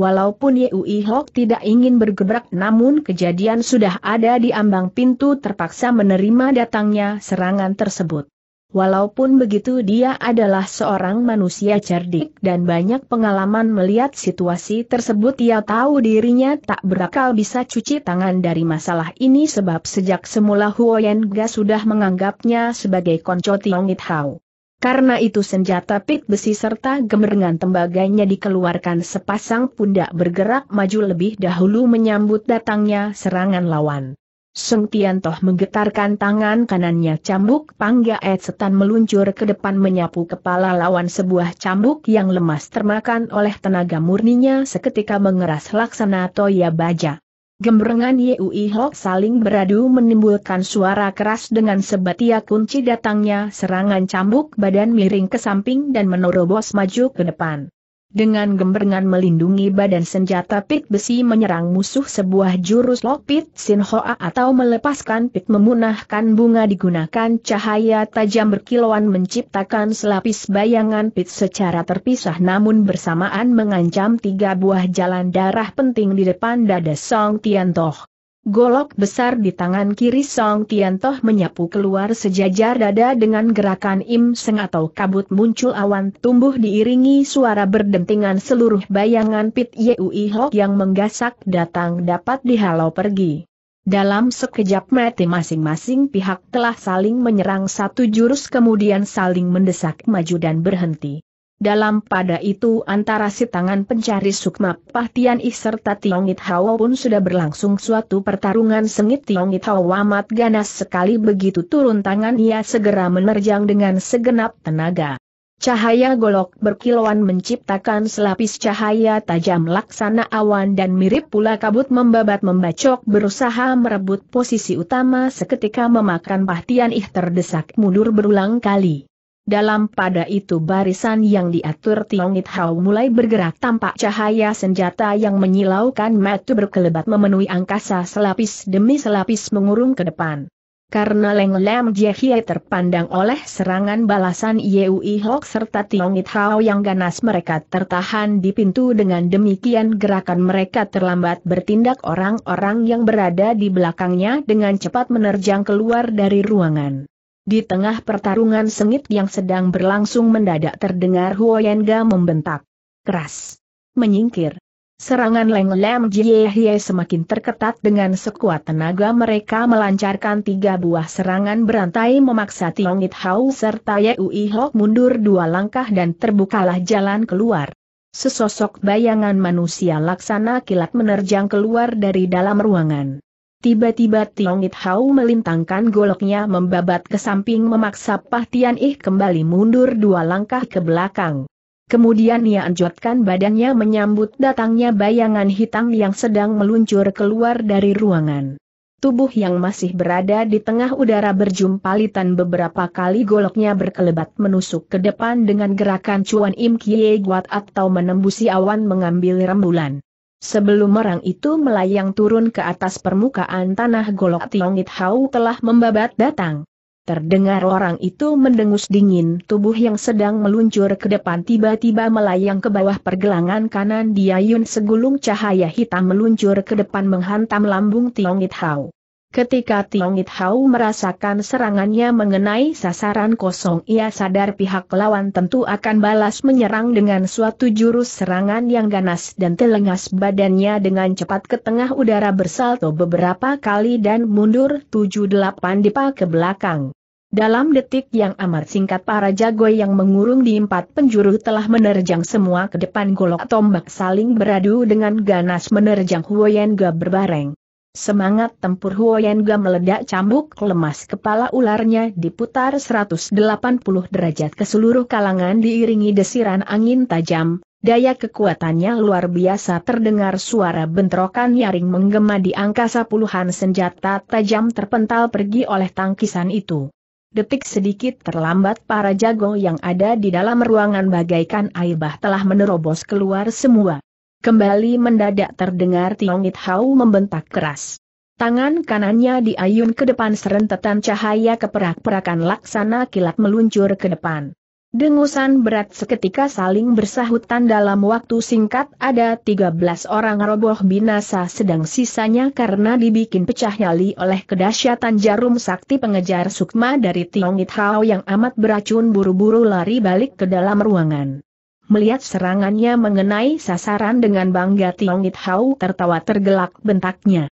Walaupun Yui Hok tidak ingin bergebrak namun kejadian sudah ada di ambang pintu terpaksa menerima datangnya serangan tersebut. Walaupun begitu dia adalah seorang manusia cerdik dan banyak pengalaman melihat situasi tersebut ia tahu dirinya tak berakal bisa cuci tangan dari masalah ini sebab sejak semula Huoyen Ga sudah menganggapnya sebagai konco It Hao. Karena itu senjata pit besi serta gemerengan tembaganya dikeluarkan sepasang pundak bergerak maju lebih dahulu menyambut datangnya serangan lawan. Seng Tiantoh menggetarkan tangan kanannya cambuk pangga et setan meluncur ke depan menyapu kepala lawan sebuah cambuk yang lemas termakan oleh tenaga murninya seketika mengeras laksana Toya Baja. Gemberengan Yui Hok saling beradu menimbulkan suara keras dengan sebatia kunci datangnya serangan cambuk badan miring ke samping dan menerobos maju ke depan. Dengan gemberengan melindungi badan senjata pit besi menyerang musuh sebuah jurus lopit sinhoa atau melepaskan pit memunahkan bunga digunakan cahaya tajam berkilauan menciptakan selapis bayangan pit secara terpisah namun bersamaan mengancam tiga buah jalan darah penting di depan dada Song Toh. Golok besar di tangan kiri Song Tiantoh menyapu keluar sejajar dada dengan gerakan im seng atau kabut muncul awan tumbuh diiringi suara berdentingan seluruh bayangan Pit Yui Hok yang menggasak datang dapat dihalau pergi. Dalam sekejap mati masing-masing pihak telah saling menyerang satu jurus kemudian saling mendesak maju dan berhenti. Dalam pada itu antara si tangan pencari Sukma Pahtian I serta Tiongit Hawa pun sudah berlangsung suatu pertarungan sengit Tiongit Hawa amat ganas sekali begitu turun tangan ia segera menerjang dengan segenap tenaga. Cahaya golok berkilauan menciptakan selapis cahaya tajam laksana awan dan mirip pula kabut membabat membacok berusaha merebut posisi utama seketika memakan Pahtian I terdesak mundur berulang kali. Dalam pada itu barisan yang diatur Tiong It Hao mulai bergerak tampak cahaya senjata yang menyilaukan metu berkelebat memenuhi angkasa selapis demi selapis mengurung ke depan. Karena Leng Lam Jie terpandang oleh serangan balasan Yui Hok serta Tiong It Hao yang ganas mereka tertahan di pintu dengan demikian gerakan mereka terlambat bertindak orang-orang yang berada di belakangnya dengan cepat menerjang keluar dari ruangan. Di tengah pertarungan sengit yang sedang berlangsung mendadak terdengar Huoyenga membentak. Keras. Menyingkir. Serangan Leng Lem Jie Hye semakin terketat dengan sekuat tenaga mereka melancarkan tiga buah serangan berantai memaksa It Hao serta Ye Ui Hok mundur dua langkah dan terbukalah jalan keluar. Sesosok bayangan manusia laksana kilat menerjang keluar dari dalam ruangan. Tiba-tiba Tiong It hau melintangkan goloknya membabat ke samping memaksa Pah Tian Ih kembali mundur dua langkah ke belakang. Kemudian ia anjotkan badannya menyambut datangnya bayangan hitam yang sedang meluncur keluar dari ruangan. Tubuh yang masih berada di tengah udara berjumpalitan beberapa kali goloknya berkelebat menusuk ke depan dengan gerakan cuan im kie guat atau menembusi awan mengambil rembulan. Sebelum orang itu melayang turun ke atas permukaan tanah golok Tiongit Hau telah membabat datang. Terdengar orang itu mendengus dingin tubuh yang sedang meluncur ke depan tiba-tiba melayang ke bawah pergelangan kanan Diayun segulung cahaya hitam meluncur ke depan menghantam lambung Tiongit Hau. Ketika Tiong It Hau merasakan serangannya mengenai sasaran kosong ia sadar pihak lawan tentu akan balas menyerang dengan suatu jurus serangan yang ganas dan telengas badannya dengan cepat ke tengah udara bersalto beberapa kali dan mundur 7-8 dipa ke belakang. Dalam detik yang amat singkat para jago yang mengurung di empat penjuru telah menerjang semua ke depan golok tombak saling beradu dengan ganas menerjang Huoyen Ga berbareng. Semangat tempur Huoyenga meledak cambuk lemas kepala ularnya diputar 180 derajat ke seluruh kalangan diiringi desiran angin tajam, daya kekuatannya luar biasa terdengar suara bentrokan nyaring menggema di angkasa puluhan senjata tajam terpental pergi oleh tangkisan itu. Detik sedikit terlambat para jago yang ada di dalam ruangan bagaikan aibah telah menerobos keluar semua. Kembali mendadak terdengar Tiong It Hau membentak keras. Tangan kanannya diayun ke depan serentetan cahaya keperak-perakan laksana kilat meluncur ke depan. Dengusan berat seketika saling bersahutan dalam waktu singkat ada 13 orang roboh binasa sedang sisanya karena dibikin pecah nyali oleh kedahsyatan jarum sakti pengejar sukma dari Tiong It Hao yang amat beracun buru-buru lari balik ke dalam ruangan melihat serangannya mengenai sasaran dengan bangga Tiong It Hau tertawa tergelak bentaknya.